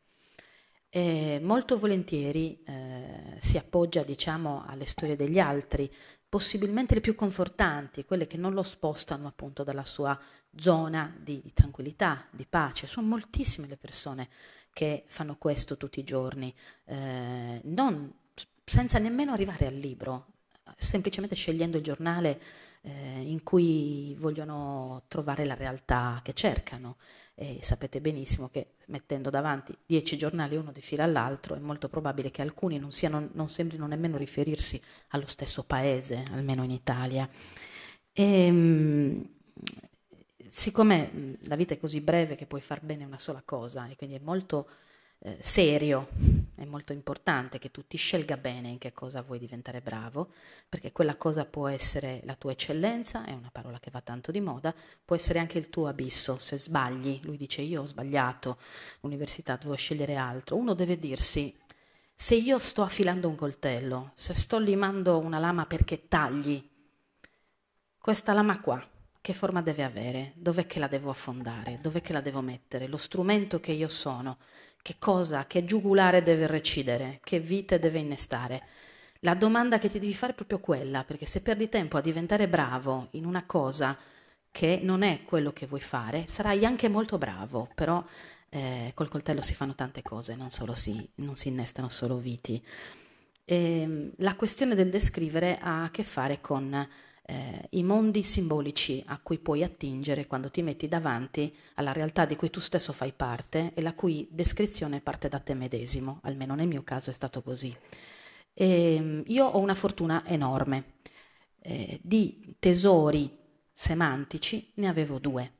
E molto volentieri eh, si appoggia diciamo, alle storie degli altri, possibilmente le più confortanti, quelle che non lo spostano appunto dalla sua zona di, di tranquillità, di pace. Sono moltissime le persone che fanno questo tutti i giorni, eh, non, senza nemmeno arrivare al libro, semplicemente scegliendo il giornale eh, in cui vogliono trovare la realtà che cercano. E sapete benissimo che mettendo davanti dieci giornali uno di fila all'altro è molto probabile che alcuni non, siano, non sembrino nemmeno riferirsi allo stesso paese, almeno in Italia. E, ehm, siccome la vita è così breve che puoi far bene una sola cosa e quindi è molto eh, serio, è molto importante che tu ti scelga bene in che cosa vuoi diventare bravo, perché quella cosa può essere la tua eccellenza, è una parola che va tanto di moda, può essere anche il tuo abisso, se sbagli, lui dice io ho sbagliato, l'università devo scegliere altro, uno deve dirsi se io sto affilando un coltello, se sto limando una lama perché tagli, questa lama qua, che forma deve avere? Dov'è che la devo affondare? Dov'è che la devo mettere? Lo strumento che io sono che cosa, che giugulare deve recidere, che vite deve innestare. La domanda che ti devi fare è proprio quella, perché se perdi tempo a diventare bravo in una cosa che non è quello che vuoi fare, sarai anche molto bravo, però eh, col coltello si fanno tante cose, non, si, non si innestano solo viti. E, ehm, la questione del descrivere ha a che fare con eh, i mondi simbolici a cui puoi attingere quando ti metti davanti alla realtà di cui tu stesso fai parte e la cui descrizione parte da te medesimo, almeno nel mio caso è stato così. E ehm, io ho una fortuna enorme, eh, di tesori semantici ne avevo due,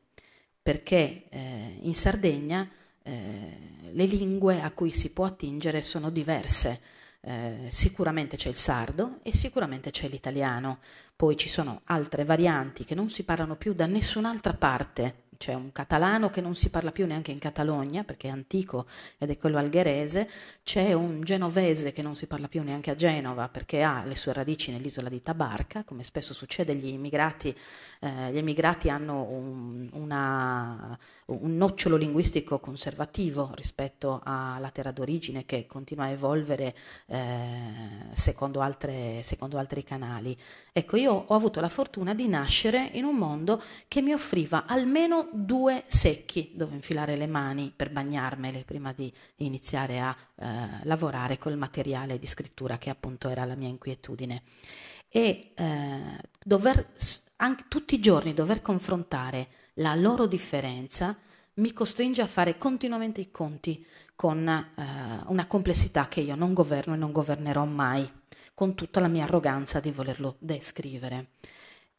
perché eh, in Sardegna eh, le lingue a cui si può attingere sono diverse. Eh, sicuramente c'è il sardo e sicuramente c'è l'italiano, poi ci sono altre varianti che non si parlano più da nessun'altra parte c'è un catalano che non si parla più neanche in Catalogna perché è antico ed è quello algherese, c'è un genovese che non si parla più neanche a Genova perché ha le sue radici nell'isola di Tabarca, come spesso succede gli immigrati, eh, gli immigrati hanno un, una, un nocciolo linguistico conservativo rispetto alla terra d'origine che continua a evolvere eh, secondo, altre, secondo altri canali. Ecco, io ho avuto la fortuna di nascere in un mondo che mi offriva almeno due secchi dove infilare le mani per bagnarmele prima di iniziare a eh, lavorare col materiale di scrittura che appunto era la mia inquietudine. E eh, dover, anche, tutti i giorni dover confrontare la loro differenza mi costringe a fare continuamente i conti con eh, una complessità che io non governo e non governerò mai, con tutta la mia arroganza di volerlo descrivere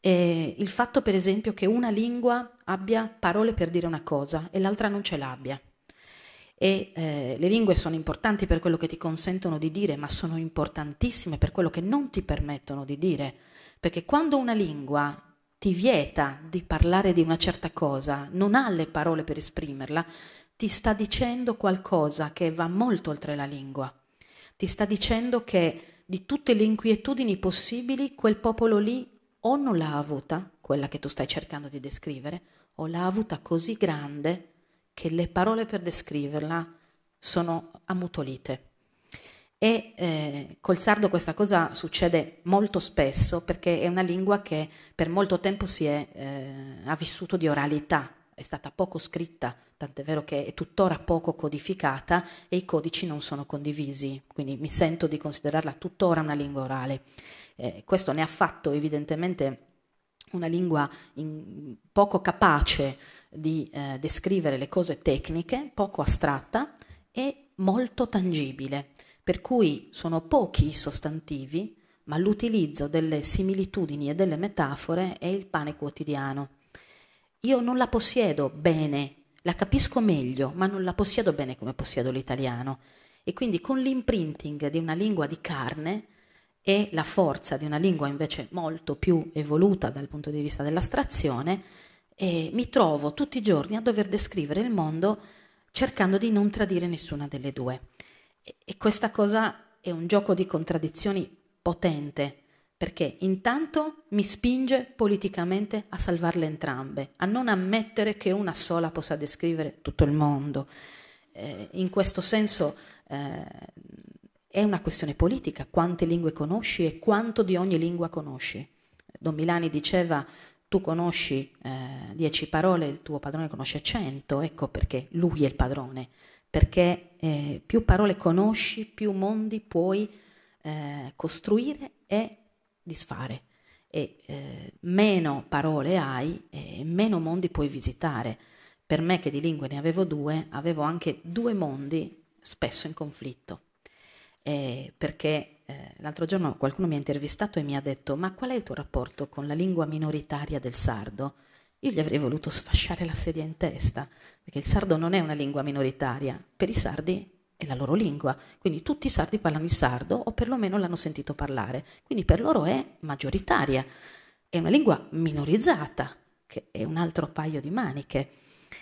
eh, il fatto per esempio che una lingua abbia parole per dire una cosa e l'altra non ce l'abbia. E eh, le lingue sono importanti per quello che ti consentono di dire, ma sono importantissime per quello che non ti permettono di dire. Perché quando una lingua ti vieta di parlare di una certa cosa, non ha le parole per esprimerla, ti sta dicendo qualcosa che va molto oltre la lingua. Ti sta dicendo che di tutte le inquietudini possibili quel popolo lì o non l'ha avuta, quella che tu stai cercando di descrivere, o l'ha avuta così grande che le parole per descriverla sono ammutolite. E eh, col sardo questa cosa succede molto spesso perché è una lingua che per molto tempo è, eh, ha vissuto di oralità, è stata poco scritta, tant'è vero che è tuttora poco codificata e i codici non sono condivisi, quindi mi sento di considerarla tuttora una lingua orale eh, questo ne ha fatto evidentemente una lingua poco capace di eh, descrivere le cose tecniche, poco astratta e molto tangibile, per cui sono pochi i sostantivi, ma l'utilizzo delle similitudini e delle metafore è il pane quotidiano. Io non la possiedo bene, la capisco meglio, ma non la possiedo bene come possiedo l'italiano. E quindi con l'imprinting di una lingua di carne, e la forza di una lingua invece molto più evoluta dal punto di vista dell'astrazione, e mi trovo tutti i giorni a dover descrivere il mondo cercando di non tradire nessuna delle due. E, e questa cosa è un gioco di contraddizioni potente, perché intanto mi spinge politicamente a salvarle entrambe, a non ammettere che una sola possa descrivere tutto il mondo. Eh, in questo senso eh, è una questione politica, quante lingue conosci e quanto di ogni lingua conosci. Don Milani diceva tu conosci eh, dieci parole, il tuo padrone conosce cento, ecco perché lui è il padrone, perché eh, più parole conosci, più mondi puoi eh, costruire e disfare. E eh, meno parole hai, e meno mondi puoi visitare. Per me che di lingue ne avevo due, avevo anche due mondi spesso in conflitto eh, perché eh, l'altro giorno qualcuno mi ha intervistato e mi ha detto ma qual è il tuo rapporto con la lingua minoritaria del sardo? Io gli avrei voluto sfasciare la sedia in testa, perché il sardo non è una lingua minoritaria, per i sardi è la loro lingua, quindi tutti i sardi parlano il sardo o perlomeno l'hanno sentito parlare, quindi per loro è maggioritaria, è una lingua minorizzata, che è un altro paio di maniche,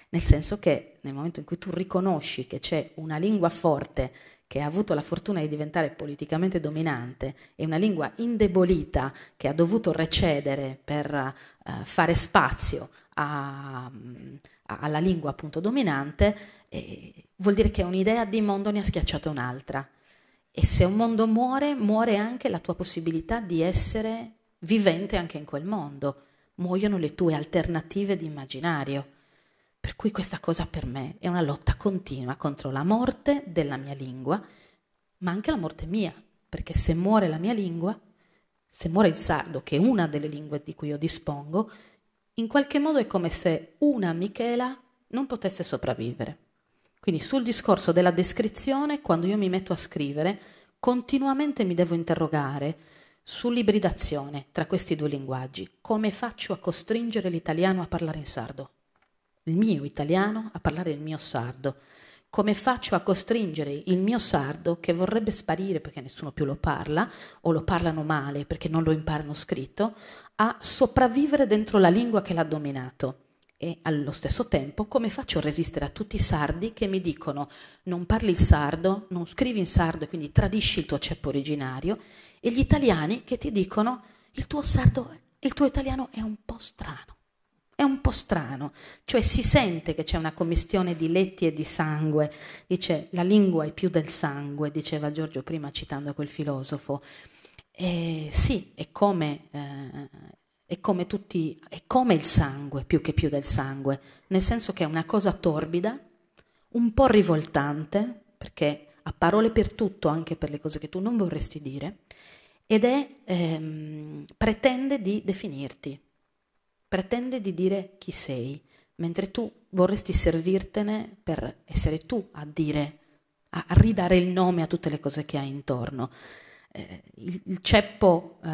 nel senso che nel momento in cui tu riconosci che c'è una lingua forte che ha avuto la fortuna di diventare politicamente dominante e una lingua indebolita che ha dovuto recedere per uh, fare spazio a, a, alla lingua appunto dominante, eh, vuol dire che un'idea di mondo ne ha schiacciata un'altra. E se un mondo muore, muore anche la tua possibilità di essere vivente anche in quel mondo. Muoiono le tue alternative di immaginario. Per cui questa cosa per me è una lotta continua contro la morte della mia lingua, ma anche la morte mia, perché se muore la mia lingua, se muore il sardo, che è una delle lingue di cui io dispongo, in qualche modo è come se una Michela non potesse sopravvivere. Quindi sul discorso della descrizione, quando io mi metto a scrivere, continuamente mi devo interrogare sull'ibridazione tra questi due linguaggi. Come faccio a costringere l'italiano a parlare in sardo? il mio italiano a parlare il mio sardo? Come faccio a costringere il mio sardo che vorrebbe sparire perché nessuno più lo parla o lo parlano male perché non lo imparano scritto a sopravvivere dentro la lingua che l'ha dominato? E allo stesso tempo come faccio a resistere a tutti i sardi che mi dicono non parli il sardo, non scrivi in sardo e quindi tradisci il tuo ceppo originario e gli italiani che ti dicono il tuo sardo, il tuo italiano è un po' strano è un po' strano, cioè si sente che c'è una commistione di letti e di sangue, dice la lingua è più del sangue, diceva Giorgio prima citando quel filosofo. E sì, è come, eh, è come, tutti, è come il sangue più che più del sangue, nel senso che è una cosa torbida, un po' rivoltante, perché ha parole per tutto, anche per le cose che tu non vorresti dire, ed è, ehm, pretende di definirti, pretende di dire chi sei, mentre tu vorresti servirtene per essere tu a dire, a ridare il nome a tutte le cose che hai intorno. Eh, il, il, ceppo eh,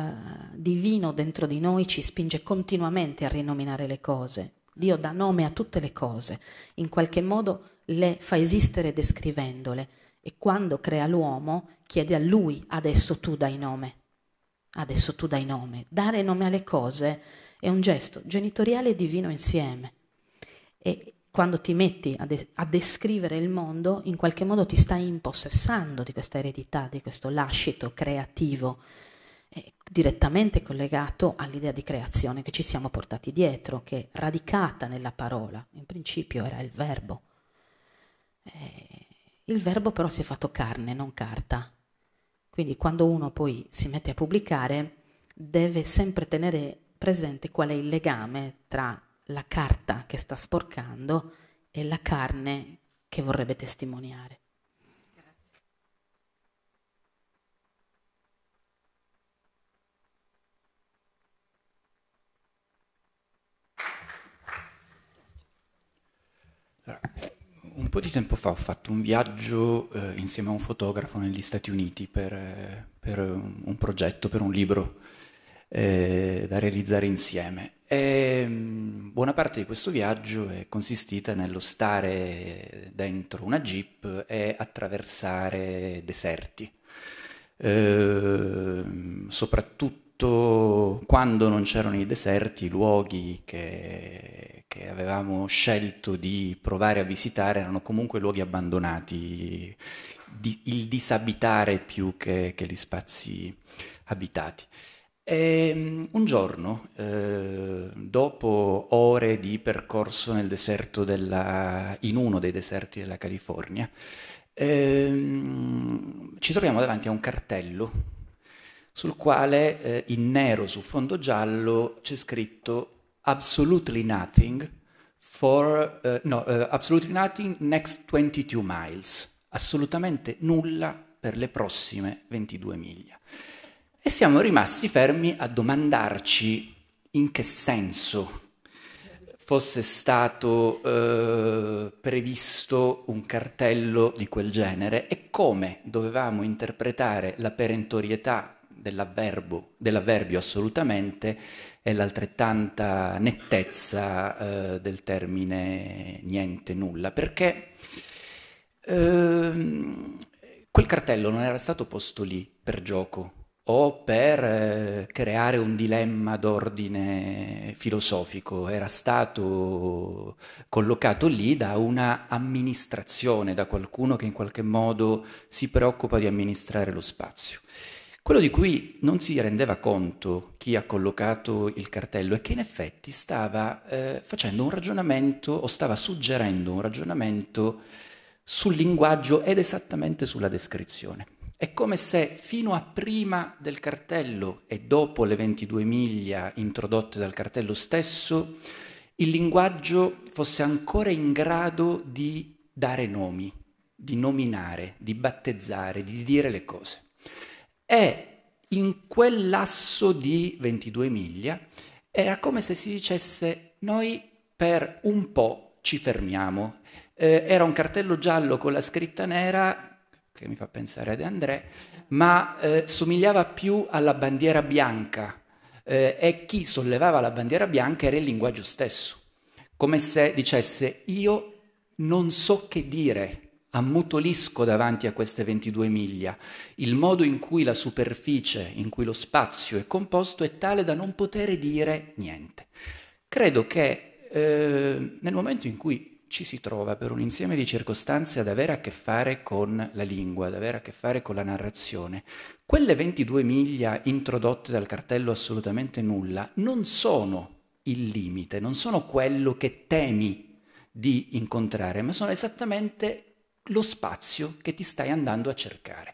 divino dentro di noi ci spinge continuamente a rinominare le cose. Dio dà nome a tutte le cose, in qualche modo le fa esistere descrivendole e quando crea l'uomo chiede a lui adesso tu dai nome, adesso tu dai nome. Dare nome alle cose è un gesto genitoriale e divino insieme. E quando ti metti a, de- a, descrivere il mondo, in qualche modo ti stai impossessando di questa eredità, di questo lascito creativo, eh, direttamente collegato all'idea di creazione che ci siamo portati dietro, che è radicata nella parola, in principio era il verbo. Eh, il verbo però si è fatto carne, non carta. Quindi quando uno poi si mette a pubblicare, deve sempre tenere presente qual è il legame tra la carta che sta sporcando e la carne che vorrebbe testimoniare. Un po' di tempo fa ho fatto un viaggio eh, insieme a un fotografo negli Stati Uniti per, eh, per un, un, progetto, per un libro eh, da realizzare insieme. E mm, buona parte di questo viaggio è consistita nello stare dentro una jeep e attraversare deserti, eh, soprattutto quando non c'erano i deserti, i luoghi che, che, avevamo scelto di provare a visitare erano comunque luoghi abbandonati, di, il disabitare più che, che gli spazi abitati. E ehm, un giorno, eh, dopo ore di percorso nel deserto della, in uno dei deserti della California, ehm, ci troviamo davanti a un cartello sul quale eh, in nero su fondo giallo c'è scritto Absolutely nothing for uh, no, uh, absolutely nothing next 22 miles, assolutamente nulla per le prossime 22 miglia. E siamo rimasti fermi a domandarci in che senso fosse stato eh, previsto un cartello di quel genere e come dovevamo interpretare la perentorietà dell'avverbio assolutamente e l'altrettanta nettezza eh, del termine niente, nulla, perché eh, quel cartello non era stato posto lì per gioco, o per eh, creare un dilemma d'ordine filosofico. Era stato collocato lì da una amministrazione, da qualcuno che in qualche modo si preoccupa di amministrare lo spazio. Quello di cui non si rendeva conto chi ha collocato il cartello è che in effetti stava eh, facendo un ragionamento o stava suggerendo un ragionamento sul linguaggio ed esattamente sulla descrizione. È come se fino a prima del cartello e dopo le 22 miglia introdotte dal cartello stesso, il linguaggio fosse ancora in grado di dare nomi, di nominare, di battezzare, di dire le cose. E in quel lasso di 22 miglia era come se si dicesse noi per un po' ci fermiamo. Eh, era un cartello giallo con la scritta nera che mi fa pensare ad André, ma eh, somigliava più alla bandiera bianca eh, e chi sollevava la bandiera bianca era il linguaggio stesso, come se dicesse io non so che dire, ammutolisco davanti a queste 22 miglia. Il modo in cui la superficie, in cui lo spazio è composto è tale da non poter dire niente. Credo che eh, nel momento in cui ci si trova per un insieme di circostanze ad avere a che fare con la lingua, ad avere a che fare con la narrazione. Quelle 22 miglia introdotte dal cartello assolutamente nulla non sono il limite, non sono quello che temi di incontrare, ma sono esattamente lo spazio che ti stai andando a cercare.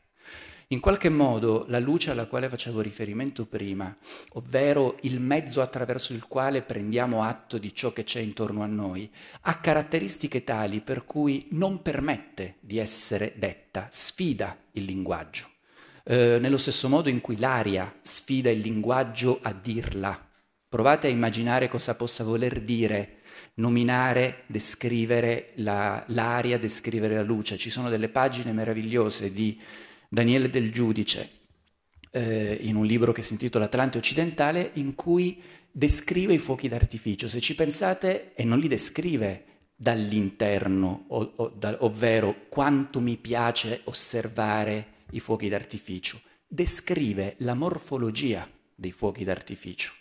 In qualche modo la luce alla quale facevo riferimento prima, ovvero il mezzo attraverso il quale prendiamo atto di ciò che c'è intorno a noi, ha caratteristiche tali per cui non permette di essere detta, sfida il linguaggio. Eh, nello stesso modo in cui l'aria sfida il linguaggio a dirla. Provate a immaginare cosa possa voler dire nominare, descrivere la, l'aria, descrivere la luce. Ci sono delle pagine meravigliose di Daniele del Giudice, eh, in un libro che si intitola Atlante Occidentale, in cui descrive i fuochi d'artificio. Se ci pensate, e non li descrive dall'interno, o, o, da, ovvero quanto mi piace osservare i fuochi d'artificio, descrive la morfologia dei fuochi d'artificio,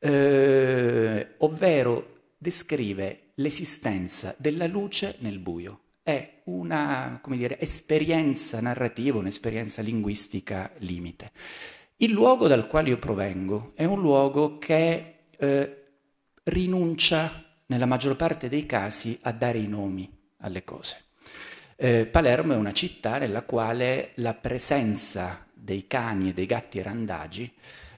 eh, ovvero descrive l'esistenza della luce nel buio è una dire, esperienza narrativa, un'esperienza linguistica limite. Il luogo dal quale io provengo è un luogo che eh, rinuncia, nella maggior parte dei casi, a dare i nomi alle cose. Eh, Palermo è una città nella quale la presenza dei cani e dei gatti randagi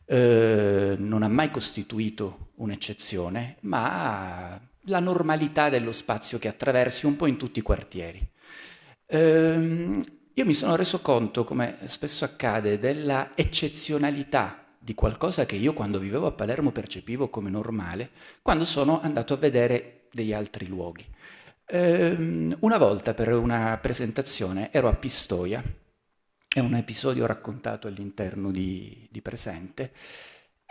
eh, non ha mai costituito un'eccezione, ma la normalità dello spazio che attraversi un po' in tutti i quartieri. Ehm, io mi sono reso conto, come spesso accade, della eccezionalità di qualcosa che io quando vivevo a Palermo percepivo come normale, quando sono andato a vedere degli altri luoghi. Ehm, una volta per una presentazione ero a Pistoia, è un episodio raccontato all'interno di, di Presente,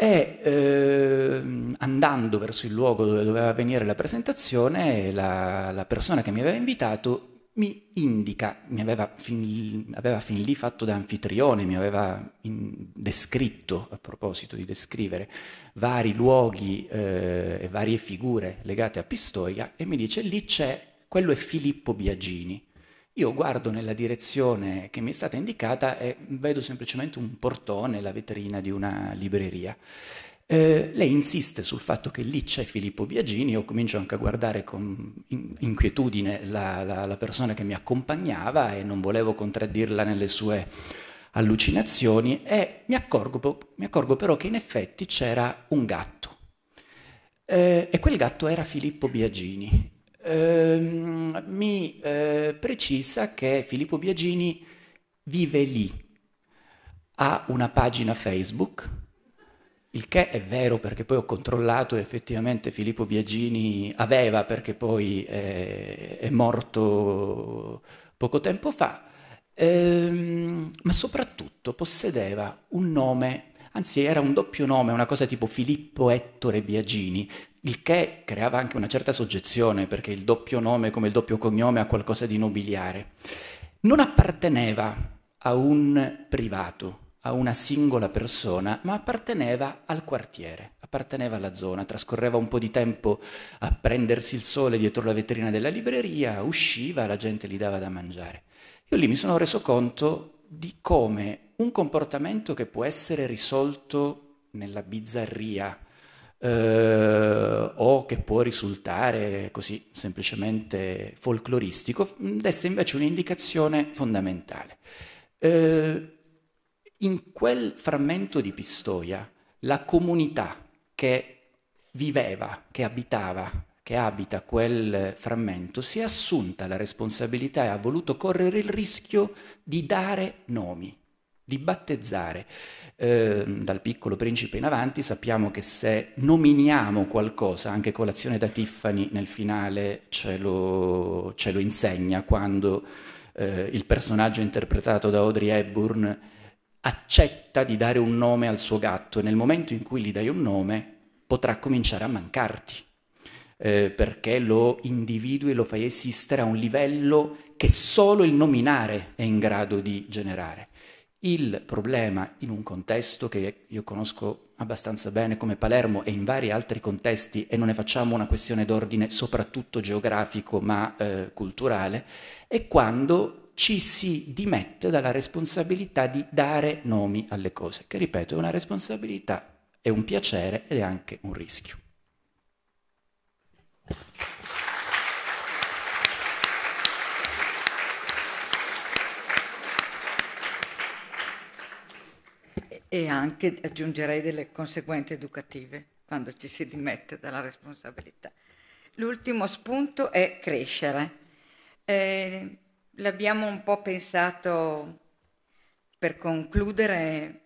e eh, andando verso il luogo dove doveva venire la presentazione, la, la, persona che mi aveva invitato mi indica, mi aveva fin, aveva fin lì fatto da anfitrione, mi aveva in, descritto, a proposito di descrivere, vari luoghi eh, e varie figure legate a Pistoia e mi dice lì c'è, quello è Filippo Biagini. Io guardo nella direzione che mi è stata indicata e vedo semplicemente un portone, la vetrina di una libreria. Eh, lei insiste sul fatto che lì c'è Filippo Biagini, io comincio anche a guardare con inquietudine la, la, la persona che mi accompagnava e non volevo contraddirla nelle sue allucinazioni e mi accorgo, mi accorgo però che in effetti c'era un gatto. Eh, e quel gatto era Filippo Biagini ehm, mi eh, precisa che Filippo Biagini vive lì, ha una pagina Facebook, il che è vero perché poi ho controllato e effettivamente Filippo Biagini aveva perché poi è, eh, è morto poco tempo fa, ehm, ma soprattutto possedeva un nome, anzi era un doppio nome, una cosa tipo Filippo Ettore Biagini, il che creava anche una certa soggezione perché il doppio nome come il doppio cognome ha qualcosa di nobiliare. Non apparteneva a un privato, a una singola persona, ma apparteneva al quartiere, apparteneva alla zona, trascorreva un po' di tempo a prendersi il sole dietro la vetrina della libreria, usciva, la gente gli dava da mangiare. Io lì mi sono reso conto di come un comportamento che può essere risolto nella bizzarria, eh, o che può risultare così semplicemente folcloristico, desse invece un'indicazione fondamentale. Eh, in quel frammento di Pistoia la comunità che viveva, che abitava, che abita quel frammento, si è assunta la responsabilità e ha voluto correre il rischio di dare nomi, di battezzare. Ehm, dal piccolo principe in avanti, sappiamo che se nominiamo qualcosa, anche colazione da Tiffany nel finale ce lo, ce lo insegna quando eh, il personaggio interpretato da Audrey Hepburn accetta di dare un nome al suo gatto e nel momento in cui gli dai un nome potrà cominciare a mancarti. Eh, perché lo individui e lo fai esistere a un livello che solo il nominare è in grado di generare. Il problema in un contesto che io conosco abbastanza bene come Palermo e in vari altri contesti, e non ne facciamo una questione d'ordine soprattutto geografico ma eh, culturale, è quando ci si dimette dalla responsabilità di dare nomi alle cose, che ripeto è una responsabilità, è un piacere ed è anche un rischio. e anche aggiungerei delle conseguenze educative quando ci si dimette dalla responsabilità. L'ultimo spunto è crescere. Eh, l'abbiamo un po' pensato per concludere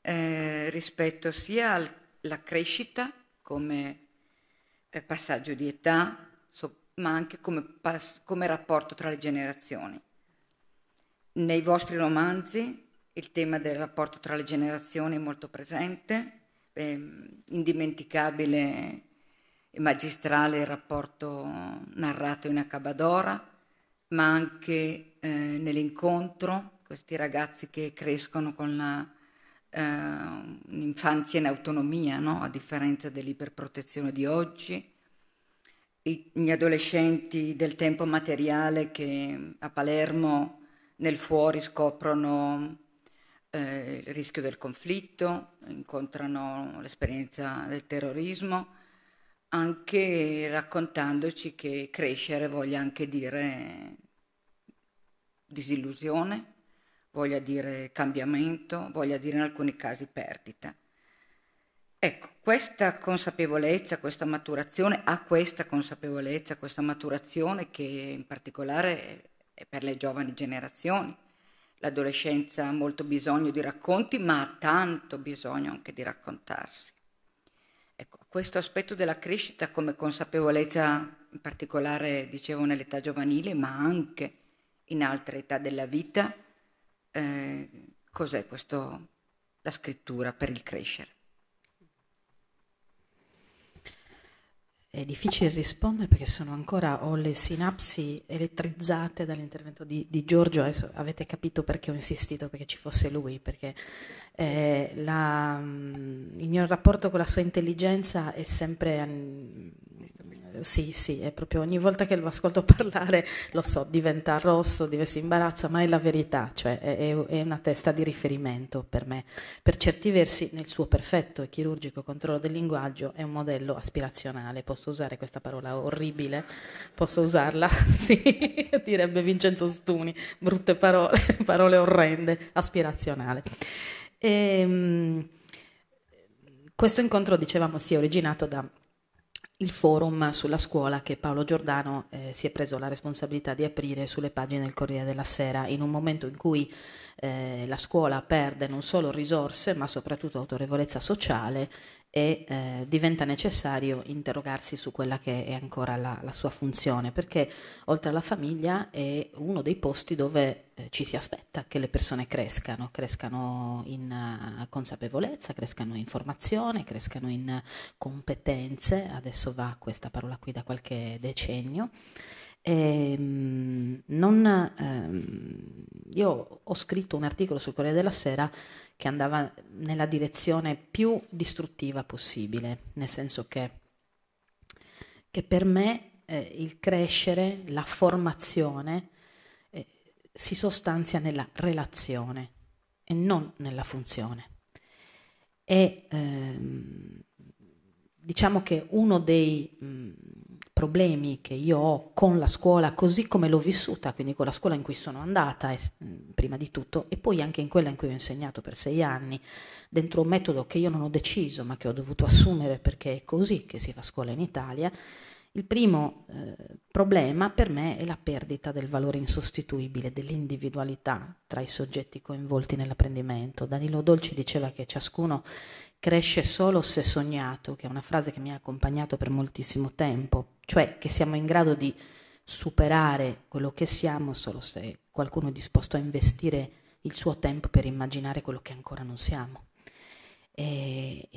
eh, rispetto sia alla crescita come eh, passaggio di età, so, ma anche come, pas- come rapporto tra le generazioni. Nei vostri romanzi il tema del rapporto tra le generazioni è molto presente, è ehm, indimenticabile e magistrale il rapporto narrato in Accabadora, ma anche eh, nell'incontro, questi ragazzi che crescono con la, eh, un'infanzia in autonomia, no? a differenza dell'iperprotezione di oggi, gli adolescenti del tempo materiale che a Palermo nel fuori scoprono eh, il rischio del conflitto, incontrano l'esperienza del terrorismo, anche raccontandoci che crescere voglia anche dire disillusione, voglia dire cambiamento, voglia dire in alcuni casi perdita. Ecco, questa consapevolezza, questa maturazione, a questa consapevolezza, questa maturazione che in particolare è per le giovani generazioni, L'adolescenza ha molto bisogno di racconti, ma ha tanto bisogno anche di raccontarsi. Ecco, questo aspetto della crescita come consapevolezza, in particolare, dicevo, nell'età giovanile, ma anche in altre età della vita, eh, cos'è questo, la scrittura per il crescere? È difficile rispondere perché sono ancora, ho le sinapsi elettrizzate dall'intervento di, di Giorgio, Adesso avete capito perché ho insistito perché ci fosse lui, perché eh, la, mm, il mio rapporto con la sua intelligenza è sempre eh, sì, sì, è proprio ogni volta che lo ascolto parlare, lo so, diventa rosso, si imbarazza, ma è la verità, cioè è, è, una testa di riferimento per me. Per certi versi, nel suo perfetto e chirurgico controllo del linguaggio, è un modello aspirazionale. Posso usare questa parola orribile? Posso usarla? Sì, direbbe Vincenzo Stuni, brutte parole, parole orrende, aspirazionale. E, ehm, questo incontro, dicevamo, si è originato da il forum sulla scuola che Paolo Giordano eh, si è preso la responsabilità di aprire sulle pagine del Corriere della Sera in un momento in cui eh, la scuola perde non solo risorse ma soprattutto autorevolezza sociale e eh, diventa necessario interrogarsi su quella che è ancora la, la, sua funzione, perché oltre alla famiglia è uno dei posti dove eh, ci si aspetta che le persone crescano, crescano in uh, consapevolezza, crescano in formazione, crescano in competenze, adesso va questa parola qui da qualche decennio. E, ehm, mh, non, ehm, io ho scritto un articolo sul Corriere della Sera che andava nella direzione più distruttiva possibile, nel senso che, che per me eh, il crescere, la formazione eh, si sostanzia nella relazione e non nella funzione. E ehm, diciamo che uno dei... Mh, problemi che io ho con la scuola così come l'ho vissuta, quindi con la scuola in cui sono andata prima di tutto e poi anche in quella in cui ho insegnato per sei anni, dentro un metodo che io non ho deciso ma che ho dovuto assumere perché è così che si fa scuola in Italia, il primo eh, problema per me è la perdita del valore insostituibile dell'individualità tra i soggetti coinvolti nell'apprendimento. Danilo Dolci diceva che ciascuno cresce solo se sognato, che è una frase che mi ha accompagnato per moltissimo tempo, cioè che siamo in grado di superare quello che siamo solo se qualcuno è disposto a investire il suo tempo per immaginare quello che ancora non siamo. E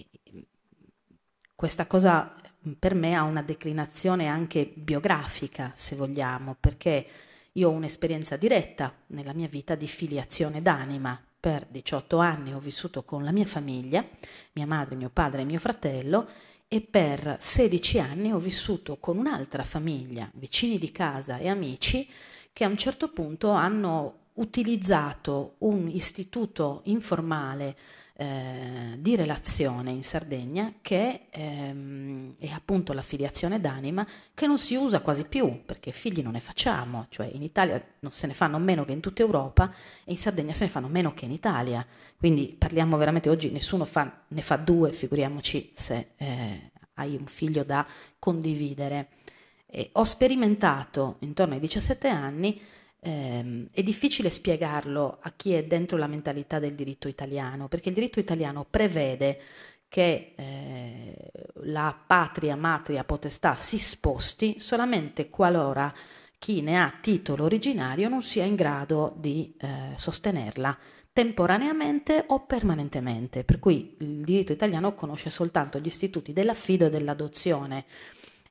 questa cosa per me ha una declinazione anche biografica, se vogliamo, perché io ho un'esperienza diretta nella mia vita di filiazione d'anima, per 18 anni ho vissuto con la mia famiglia, mia madre, mio padre e mio fratello, e per 16 anni ho vissuto con un'altra famiglia, vicini di casa e amici, che a un certo punto hanno utilizzato un istituto informale eh, di relazione in Sardegna che ehm, è appunto l'affiliazione d'anima che non si usa quasi più perché figli non ne facciamo, cioè in Italia non se ne fanno meno che in tutta Europa e in Sardegna se ne fanno meno che in Italia, quindi parliamo veramente oggi, nessuno fa, ne fa due, figuriamoci se eh, hai un figlio da condividere. E ho sperimentato intorno ai 17 anni eh, è difficile spiegarlo a chi è dentro la mentalità del diritto italiano, perché il diritto italiano prevede che eh, la patria, matria, potestà si sposti solamente qualora chi ne ha titolo originario non sia in grado di eh, sostenerla temporaneamente o permanentemente, per cui il diritto italiano conosce soltanto gli istituti dell'affido e dell'adozione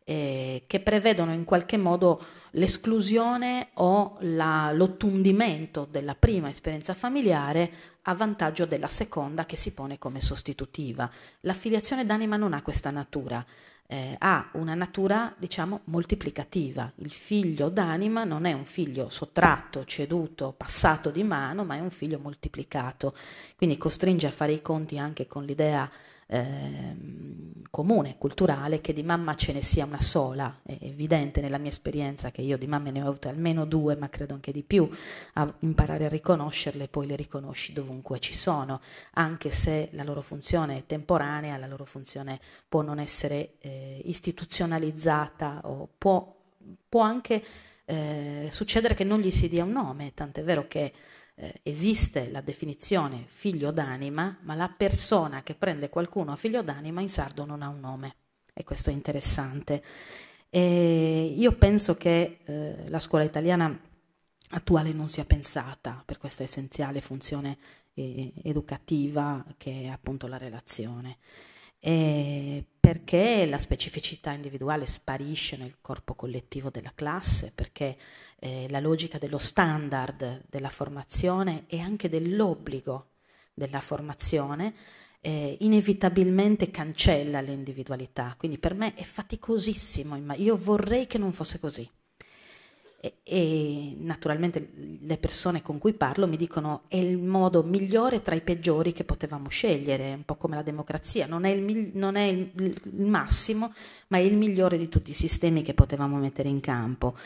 eh, che prevedono in qualche modo l'esclusione o la, l'ottundimento della prima esperienza familiare a vantaggio della seconda che si pone come sostitutiva. L'affiliazione d'anima non ha questa natura, eh, ha una natura diciamo moltiplicativa. Il figlio d'anima non è un figlio sottratto, ceduto, passato di mano, ma è un figlio moltiplicato. Quindi costringe a fare i conti anche con l'idea Ehm, comune, culturale, che di mamma ce ne sia una sola. È evidente nella mia esperienza che io di mamme ne ho avute almeno due, ma credo anche di più, a imparare a riconoscerle e poi le riconosci dovunque ci sono, anche se la loro funzione è temporanea, la loro funzione può non essere eh, istituzionalizzata o può, può anche eh, succedere che non gli si dia un nome, tant'è vero che eh, esiste la definizione figlio d'anima, ma la persona che prende qualcuno a figlio d'anima in sardo non ha un nome e questo è interessante. E io penso che eh, la scuola italiana attuale non sia pensata per questa essenziale funzione eh, educativa che è appunto la relazione eh, perché la specificità individuale sparisce nel corpo collettivo della classe, perché eh, la logica dello standard della formazione e anche dell'obbligo della formazione eh, inevitabilmente cancella l'individualità. Quindi per me è faticosissimo, io vorrei che non fosse così e, e naturalmente le persone con cui parlo mi dicono è il modo migliore tra i peggiori che potevamo scegliere, un po' come la democrazia, non è il, non è il, il massimo, ma è il migliore di tutti i sistemi che potevamo mettere in campo.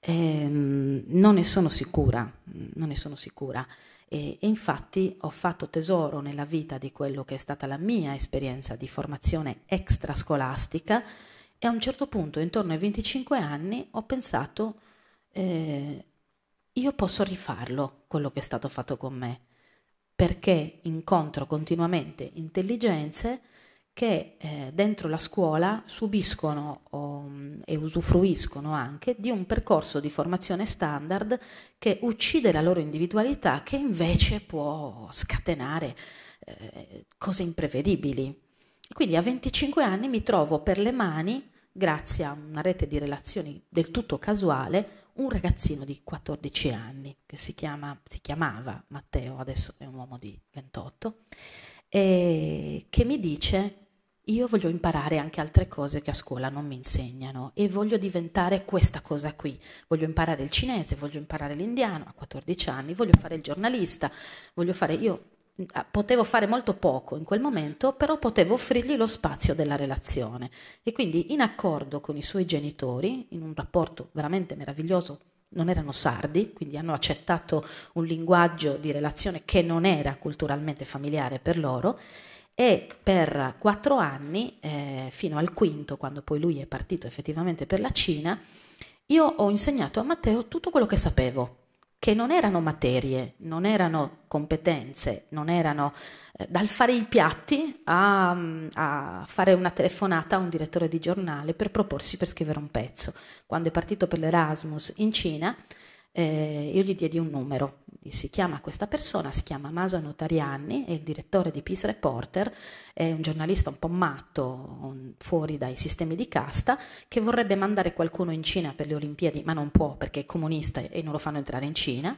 Eh, non ne sono sicura, non ne sono sicura. E, e, infatti ho fatto tesoro nella vita di quello che è stata la mia esperienza di formazione extrascolastica e a un certo punto, intorno ai 25 anni, ho pensato eh, io posso rifarlo quello che è stato fatto con me, perché incontro continuamente intelligenze che eh, dentro la scuola subiscono um, e usufruiscono anche di un percorso di formazione standard che uccide la loro individualità, che invece può scatenare eh, cose imprevedibili. Quindi a 25 anni mi trovo per le mani, grazie a una rete di relazioni del tutto casuale, un ragazzino di 14 anni che si, chiama, si chiamava Matteo, adesso è un uomo di 28, e che mi dice io voglio imparare anche altre cose che a scuola non mi insegnano e voglio diventare questa cosa qui. Voglio imparare il cinese, voglio imparare l'indiano a 14 anni, voglio fare il giornalista, voglio fare io Ah, potevo fare molto poco in quel momento, però potevo offrirgli lo spazio della relazione. E quindi in accordo con i suoi genitori, in un rapporto veramente meraviglioso, non erano sardi, quindi hanno accettato un linguaggio di relazione che non era culturalmente familiare per loro e per quattro anni, eh, fino al quinto, quando poi lui è partito effettivamente per la Cina, io ho insegnato a Matteo tutto quello che sapevo che non erano materie, non erano competenze, non erano eh, dal fare i piatti a, mm, a, fare una telefonata a un direttore di giornale per proporsi per scrivere un pezzo. Quando è partito per l'Erasmus in Cina, eh, io gli diedi un numero si chiama questa persona, si chiama Maso Notarianni, è il direttore di Peace Reporter, è un giornalista un po' matto, un, fuori dai sistemi di casta, che vorrebbe mandare qualcuno in Cina per le Olimpiadi, ma non può perché è comunista e non lo fanno entrare in Cina.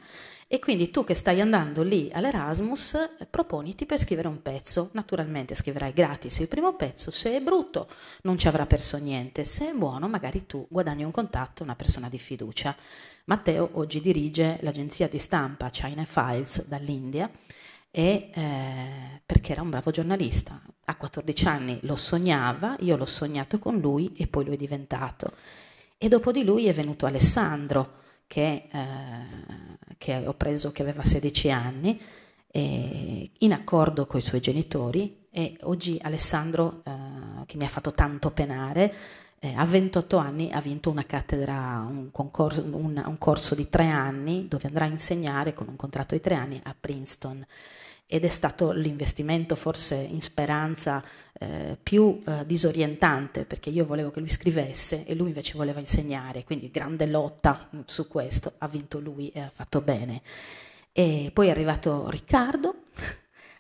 E quindi tu che stai andando lì all'Erasmus, proponiti per scrivere un pezzo. Naturalmente scriverai gratis il primo pezzo, se è brutto non ci avrà perso niente, se è buono magari tu guadagni un contatto, una persona di fiducia. Matteo oggi dirige l'agenzia di stampa China Files dall'India e, eh, perché era un bravo giornalista. A 14 anni lo sognava, io l'ho sognato con lui e poi lo è diventato. E dopo di lui è venuto Alessandro, che, eh, che ho preso che aveva 16 anni, eh, in accordo con i suoi genitori e oggi Alessandro, eh, che mi ha fatto tanto penare, eh, a 28 anni ha vinto una cattedra, un, concorso, un, un corso di tre anni dove andrà a insegnare con un contratto di tre anni a Princeton ed è stato l'investimento forse in speranza eh, più eh, disorientante perché io volevo che lui scrivesse e lui invece voleva insegnare, quindi grande lotta mm, su questo, ha vinto lui e ha fatto bene. E poi è arrivato Riccardo,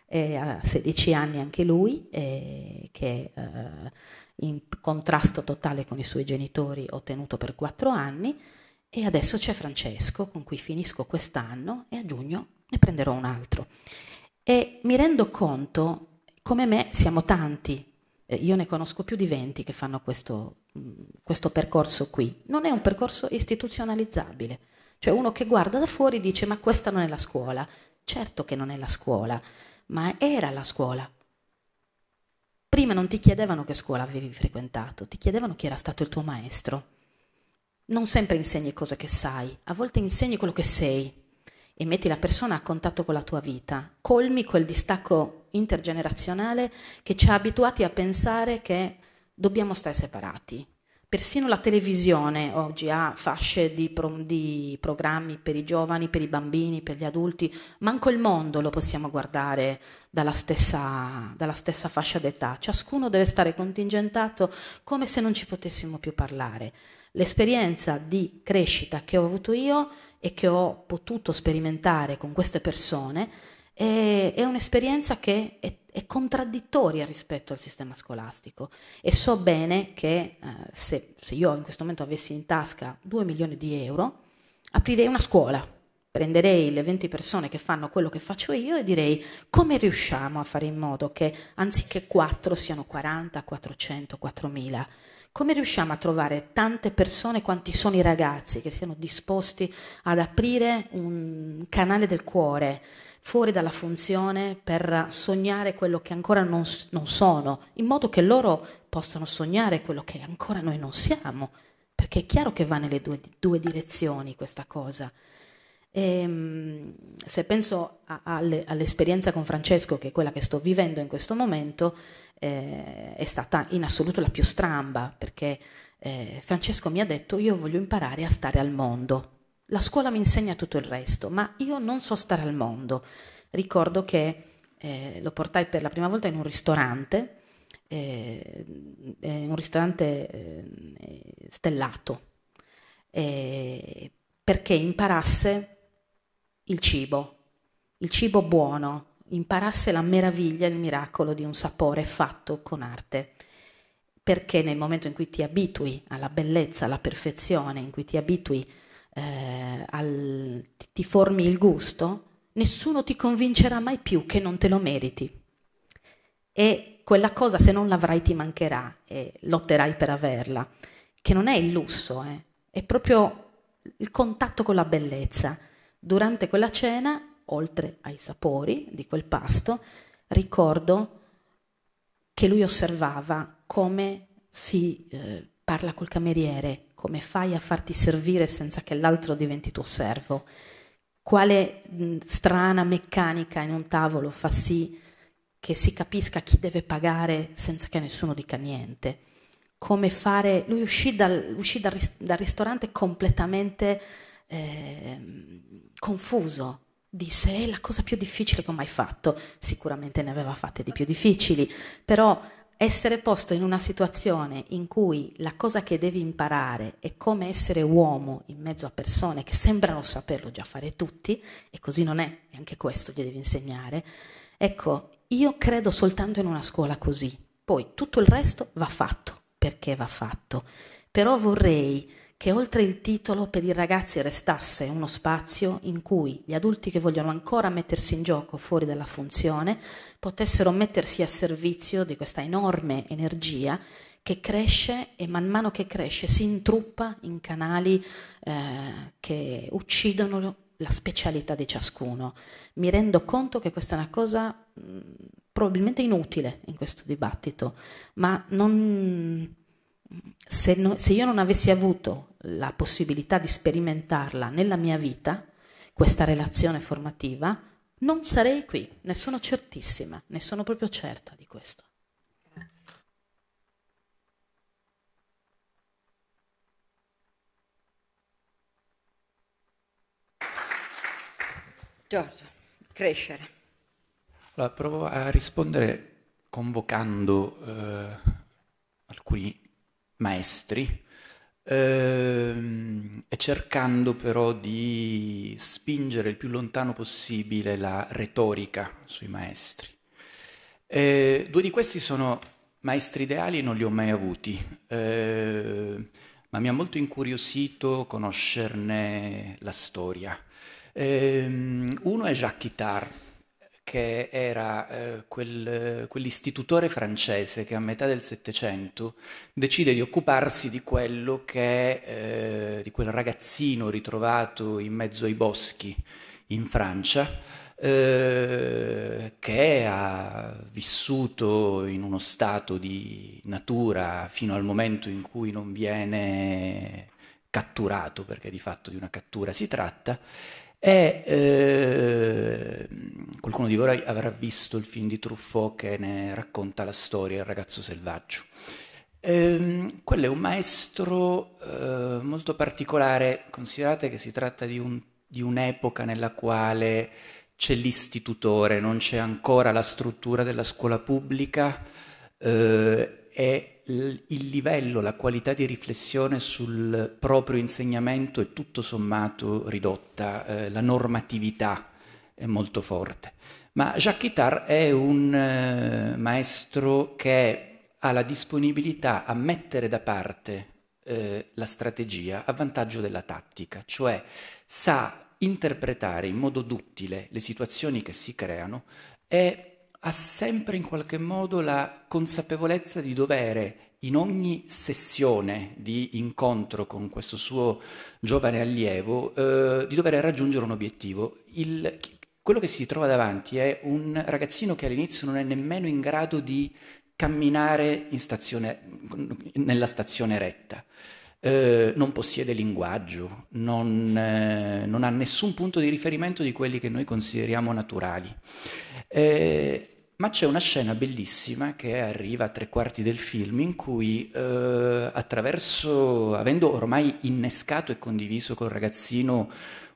eh, a 16 anni anche lui, che eh, in contrasto totale con i suoi genitori ho tenuto per quattro anni e adesso c'è Francesco con cui finisco quest'anno e a giugno ne prenderò un altro. E mi rendo conto, come me siamo tanti, eh, io ne conosco più di 20 che fanno questo, mm, questo percorso qui, non è un percorso istituzionalizzabile, cioè uno che guarda da fuori dice ma questa non è la scuola, certo che non è la scuola, ma era la scuola Prima non ti chiedevano che scuola avevi frequentato, ti chiedevano chi era stato il tuo maestro. Non sempre insegni cose che sai, a volte insegni quello che sei e metti la persona a contatto con la tua vita, colmi quel distacco intergenerazionale che ci ha abituati a pensare che dobbiamo stare separati, Persino la televisione oggi ha fasce di, pro, di, programmi per i giovani, per i bambini, per gli adulti, manco il mondo lo possiamo guardare dalla stessa, dalla stessa fascia d'età. Ciascuno deve stare contingentato come se non ci potessimo più parlare. L'esperienza di crescita che ho avuto io e che ho potuto sperimentare con queste persone è, è un'esperienza che è e contraddittoria rispetto al sistema scolastico e so bene che eh, se, se io in questo momento avessi in tasca 2 milioni di euro, aprirei una scuola prenderei le 20 persone che fanno quello che faccio io e direi come riusciamo a fare in modo che anziché 4 siano 40, 400, 4000. Come riusciamo a trovare tante persone quanti sono i ragazzi che siano disposti ad aprire un canale del cuore, fuori dalla funzione per sognare quello che ancora non, non sono, in modo che loro possano sognare quello che ancora noi non siamo, perché è chiaro che va nelle due, due direzioni questa cosa. E, ehm, se penso all'esperienza con Francesco, che è quella che sto vivendo in questo momento, eh, è stata in assoluto la più stramba, perché eh, Francesco mi ha detto io voglio imparare a stare al mondo la scuola mi insegna tutto il resto, ma io non so stare al mondo. Ricordo che eh, lo portai per la prima volta in un ristorante, eh, eh un ristorante eh, stellato, eh, perché imparasse il cibo, il cibo buono, imparasse la meraviglia, il miracolo di un sapore fatto con arte. Perché nel momento in cui ti abitui alla bellezza, alla perfezione, in cui ti abitui eh, al, ti formi il gusto, nessuno ti convincerà mai più che non te lo meriti. E quella cosa se non l'avrai ti mancherà e lotterai per averla, che non è il lusso, eh, è proprio il contatto con la bellezza. Durante quella cena, oltre ai sapori di quel pasto, ricordo che lui osservava come si eh, parla col cameriere, come fai a farti servire senza che l'altro diventi tuo servo? Quale strana meccanica in un tavolo fa sì che si capisca chi deve pagare senza che nessuno dica niente? Come fare... Lui uscì dal, uscì dal, dal ristorante completamente eh, confuso, disse è eh, la cosa più difficile che ho mai fatto, sicuramente ne aveva fatte di più difficili, però essere posto in una situazione in cui la cosa che devi imparare è come essere uomo in mezzo a persone che sembrano saperlo già fare tutti, e così non è, e anche questo gli devi insegnare. Ecco, io credo soltanto in una scuola così, poi tutto il resto va fatto, perché va fatto. Però vorrei che oltre il titolo per i ragazzi restasse uno spazio in cui gli adulti che vogliono ancora mettersi in gioco fuori dalla funzione potessero mettersi a servizio di questa enorme energia che cresce e man mano che cresce si intruppa in canali eh, che uccidono la specialità di ciascuno. Mi rendo conto che questa è una cosa mh, mm, probabilmente inutile in questo dibattito, ma non se, no, se io non avessi avuto la possibilità di sperimentarla nella mia vita, questa relazione formativa, non sarei qui, ne sono certissima, ne sono proprio certa di questo. Giorgio, crescere. Allora, provo a rispondere convocando eh, alcuni maestri, ehm, e cercando però di spingere il più lontano possibile la retorica sui maestri. Eh, due di questi sono maestri ideali, non li ho mai avuti, eh, ma mi ha molto incuriosito conoscerne la storia. Eh, uno è Jacques Guittard che era eh, quel, quell'istitutore francese che a metà del Settecento decide di occuparsi di quello che, eh, di quel ragazzino ritrovato in mezzo ai boschi in Francia, eh, che ha vissuto in uno stato di natura fino al momento in cui non viene catturato, perché di fatto di una cattura si tratta, è, eh, qualcuno di voi avrà visto il film di Truffaut che ne racconta la storia, Il ragazzo selvaggio. Ehm, quello è un maestro eh, molto particolare, considerate che si tratta di, un, di un'epoca nella quale c'è l'istitutore, non c'è ancora la struttura della scuola pubblica eh, e eh, il livello, la qualità di riflessione sul proprio insegnamento è tutto sommato ridotta, eh, la normatività è molto forte. Ma Jacques Itard è un eh, maestro che ha la disponibilità a mettere da parte eh, la strategia a vantaggio della tattica, cioè sa interpretare in modo duttile le situazioni che si creano e ha sempre in qualche modo la consapevolezza di dovere in ogni sessione di incontro con questo suo giovane allievo eh, di dover raggiungere un obiettivo. Il, quello che si trova davanti è un ragazzino che all'inizio non è nemmeno in grado di camminare stazione, nella stazione retta. Eh, non possiede linguaggio, non, eh, non ha nessun punto di riferimento di quelli che noi consideriamo naturali. Eh, ma c'è una scena bellissima che arriva a tre quarti del film in cui eh, attraverso, avendo ormai innescato e condiviso col ragazzino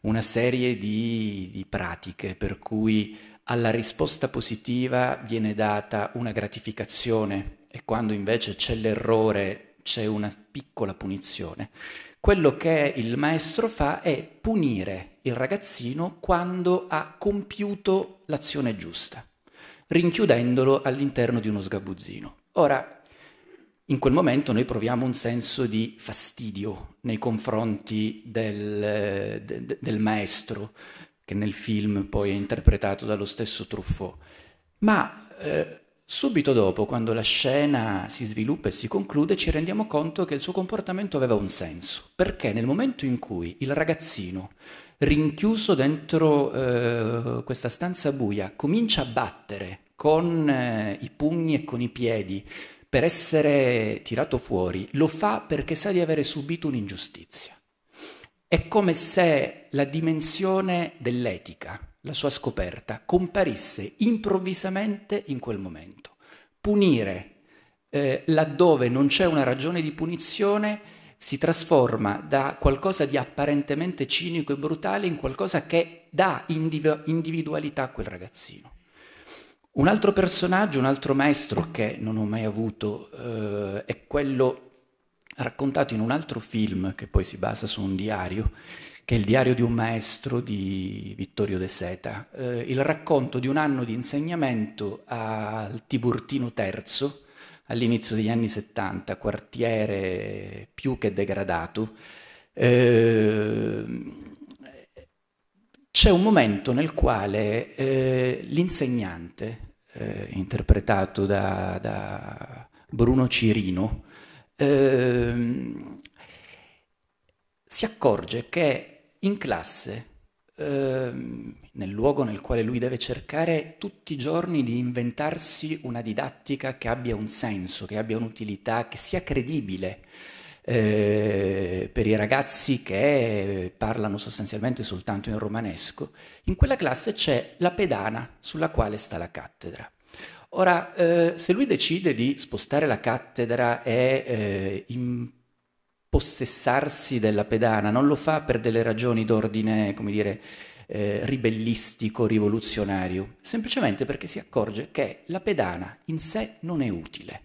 una serie di, di pratiche per cui alla risposta positiva viene data una gratificazione e quando invece c'è l'errore c'è una piccola punizione. Quello che il maestro fa è punire il ragazzino quando ha compiuto l'azione giusta, rinchiudendolo all'interno di uno sgabuzzino. Ora, in quel momento noi proviamo un senso di fastidio nei confronti del, de, del maestro, che nel film poi è interpretato dallo stesso Truffaut. Ma eh, Subito dopo, quando la scena si sviluppa e si conclude, ci rendiamo conto che il suo comportamento aveva un senso, perché nel momento in cui il ragazzino, rinchiuso dentro eh, questa stanza buia, comincia a battere con eh, i pugni e con i piedi per essere tirato fuori, lo fa perché sa di avere subito un'ingiustizia. È come se la dimensione dell'etica, la sua scoperta comparisse improvvisamente in quel momento. Punire eh, laddove non c'è una ragione di punizione si trasforma da qualcosa di apparentemente cinico e brutale in qualcosa che dà indiv- individualità a quel ragazzino. Un altro personaggio, un altro maestro che non ho mai avuto eh, è quello raccontato in un altro film che poi si basa su un diario che è il diario di un maestro di Vittorio De Seta, eh, il racconto di un anno di insegnamento al Tiburtino III all'inizio degli anni 70, quartiere più che degradato. Eh, c'è un momento nel quale eh, l'insegnante, eh, interpretato da, da, Bruno Cirino, eh, si accorge che in classe, ehm, nel luogo nel quale lui deve cercare tutti i giorni di inventarsi una didattica che abbia un senso, che abbia un'utilità, che sia credibile. Eh, per i ragazzi che parlano sostanzialmente soltanto in romanesco, in quella classe c'è la pedana sulla quale sta la cattedra. Ora, eh, se lui decide di spostare la cattedra e eh, possessarsi della pedana, non lo fa per delle ragioni d'ordine, come dire, eh, ribellistico, rivoluzionario, semplicemente perché si accorge che la pedana in sé non è utile.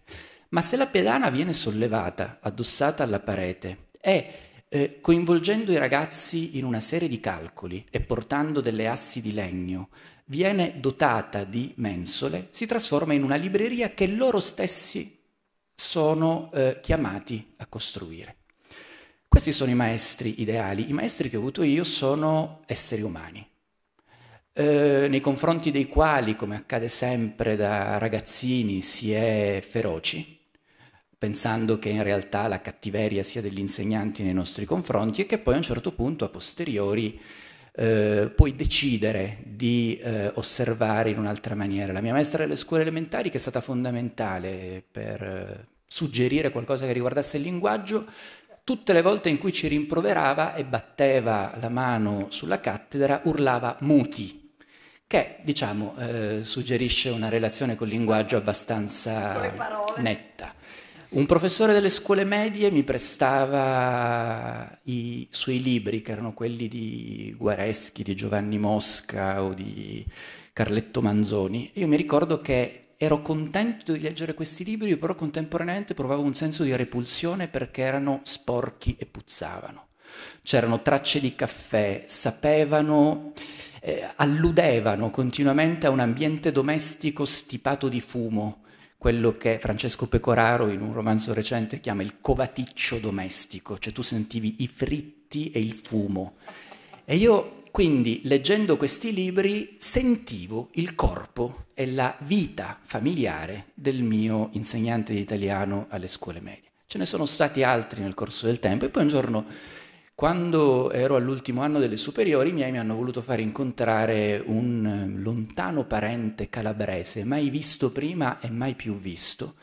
Ma se la pedana viene sollevata, addossata alla parete e eh, coinvolgendo i ragazzi in una serie di calcoli e portando delle assi di legno, viene dotata di mensole, si trasforma in una libreria che loro stessi sono eh, chiamati a costruire. Questi sono i maestri ideali. I maestri che ho avuto io sono esseri umani, eh, nei confronti dei quali, come accade sempre da ragazzini, si è feroci, pensando che in realtà la cattiveria sia degli insegnanti nei nostri confronti e che poi a un certo punto, a posteriori, eh, puoi decidere di eh, osservare in un'altra maniera. La mia maestra delle scuole elementari, che è stata fondamentale per eh, suggerire qualcosa che riguardasse il linguaggio, tutte le volte in cui ci rimproverava e batteva la mano sulla cattedra, urlava muti, che diciamo eh, suggerisce una relazione col linguaggio abbastanza netta. Un professore delle scuole medie mi prestava i suoi libri, che erano quelli di Guareschi, di Giovanni Mosca o di Carletto Manzoni. Io mi ricordo che ero contento di leggere questi libri, però contemporaneamente provavo un senso di repulsione perché erano sporchi e puzzavano. C'erano tracce di caffè, sapevano, eh, alludevano continuamente a un ambiente domestico stipato di fumo, quello che Francesco Pecoraro in un romanzo recente chiama il covaticcio domestico, cioè tu sentivi i fritti e il fumo. E io quindi leggendo questi libri sentivo il corpo e la vita familiare del mio insegnante di italiano alle scuole medie. Ce ne sono stati altri nel corso del tempo e poi un giorno, quando ero all'ultimo anno delle superiori, i miei mi hanno voluto fare incontrare un eh, lontano parente calabrese, mai visto prima e mai più visto,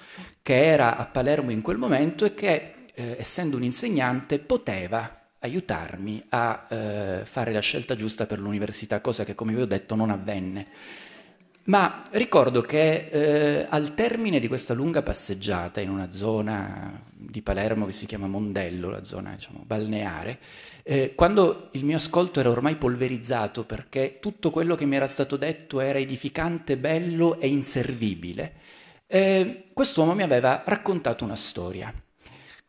che era a Palermo in quel momento e che, eh, essendo un insegnante, poteva aiutarmi a eh, fare la scelta giusta per l'università, cosa che come vi ho detto non avvenne. Ma ricordo che eh, al termine di questa lunga passeggiata in una zona di Palermo che si chiama Mondello, la zona diciamo, balneare, eh, quando il mio ascolto era ormai polverizzato perché tutto quello che mi era stato detto era edificante, bello e inservibile, eh, quest'uomo mi aveva raccontato una storia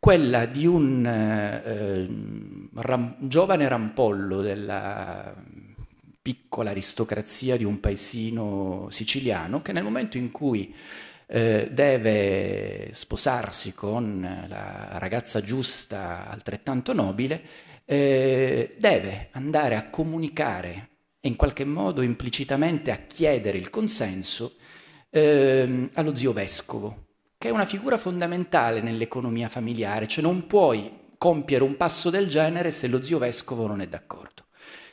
quella di un eh, eh, ram, giovane rampollo della piccola aristocrazia di un paesino siciliano che nel momento in cui eh, deve sposarsi con la ragazza giusta, altrettanto nobile, eh, deve andare a comunicare e in qualche modo implicitamente a chiedere il consenso eh, allo zio vescovo che è una figura fondamentale nell'economia familiare, cioè non puoi compiere un passo del genere se lo zio vescovo non è d'accordo.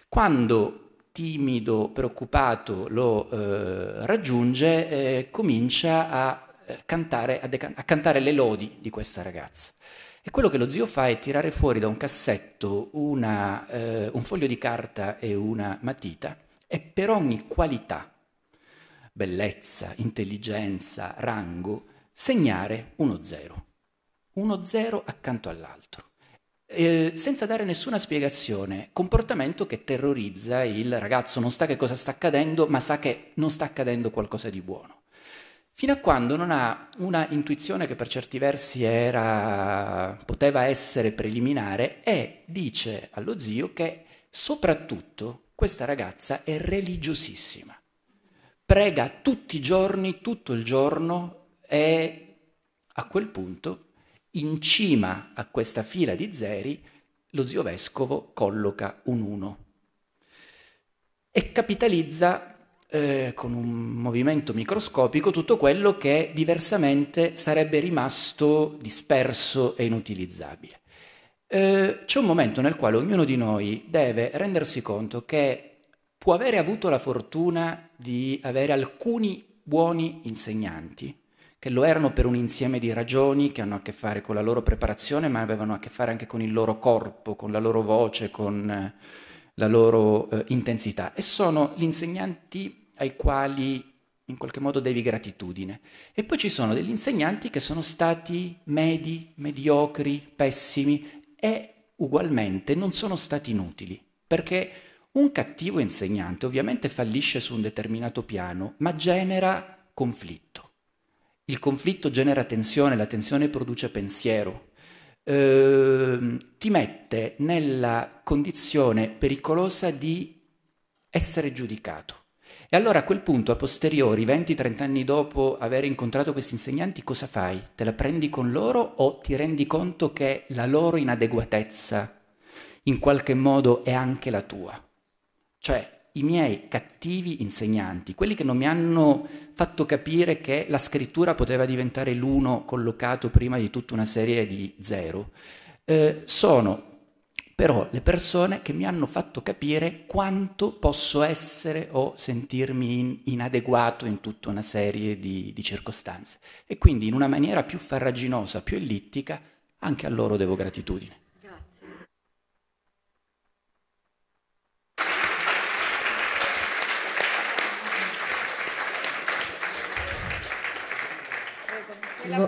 Quando timido, preoccupato lo eh, raggiunge, eh, comincia a eh, cantare, a, deca- a cantare le lodi di questa ragazza. E quello che lo zio fa è tirare fuori da un cassetto una, eh, un foglio di carta e una matita e per ogni qualità, bellezza, intelligenza, rango, segnare 1-0, 1-0 accanto all'altro. Eh, senza dare nessuna spiegazione, comportamento che terrorizza il ragazzo, non sa che cosa sta accadendo, ma sa che non sta accadendo qualcosa di buono. Fino a quando non ha una intuizione che per certi versi era, poteva essere preliminare e dice allo zio che soprattutto questa ragazza è religiosissima. Prega tutti i giorni, tutto il giorno, e a quel punto, in cima a questa fila di zeri, lo zio vescovo colloca un 1 e capitalizza eh, con un movimento microscopico tutto quello che diversamente sarebbe rimasto disperso e inutilizzabile. Eh, c'è un momento nel quale ognuno di noi deve rendersi conto che può avere avuto la fortuna di avere alcuni buoni insegnanti, che lo erano per un insieme di ragioni che hanno a che fare con la loro preparazione, ma avevano a che fare anche con il loro corpo, con la loro voce, con eh, la loro eh, intensità. E sono gli insegnanti ai quali in qualche modo devi gratitudine. E poi ci sono degli insegnanti che sono stati medi, mediocri, pessimi e ugualmente non sono stati inutili, perché un cattivo insegnante ovviamente fallisce su un determinato piano, ma genera conflitto. Il conflitto genera tensione, la tensione produce pensiero, eh, ti mette nella condizione pericolosa di essere giudicato. E allora a quel punto, a posteriori, 20-30 anni dopo aver incontrato questi insegnanti, cosa fai? Te la prendi con loro o ti rendi conto che la loro inadeguatezza in qualche modo è anche la tua? Cioè, i miei cattivi insegnanti, quelli che non mi hanno fatto capire che la scrittura poteva diventare l'uno collocato prima di tutta una serie di zero, eh, sono però le persone che mi hanno fatto capire quanto posso essere o sentirmi in, inadeguato in tutta una serie di, di circostanze. E quindi in una maniera più farraginosa, più ellittica, anche a loro devo gratitudine. Vo-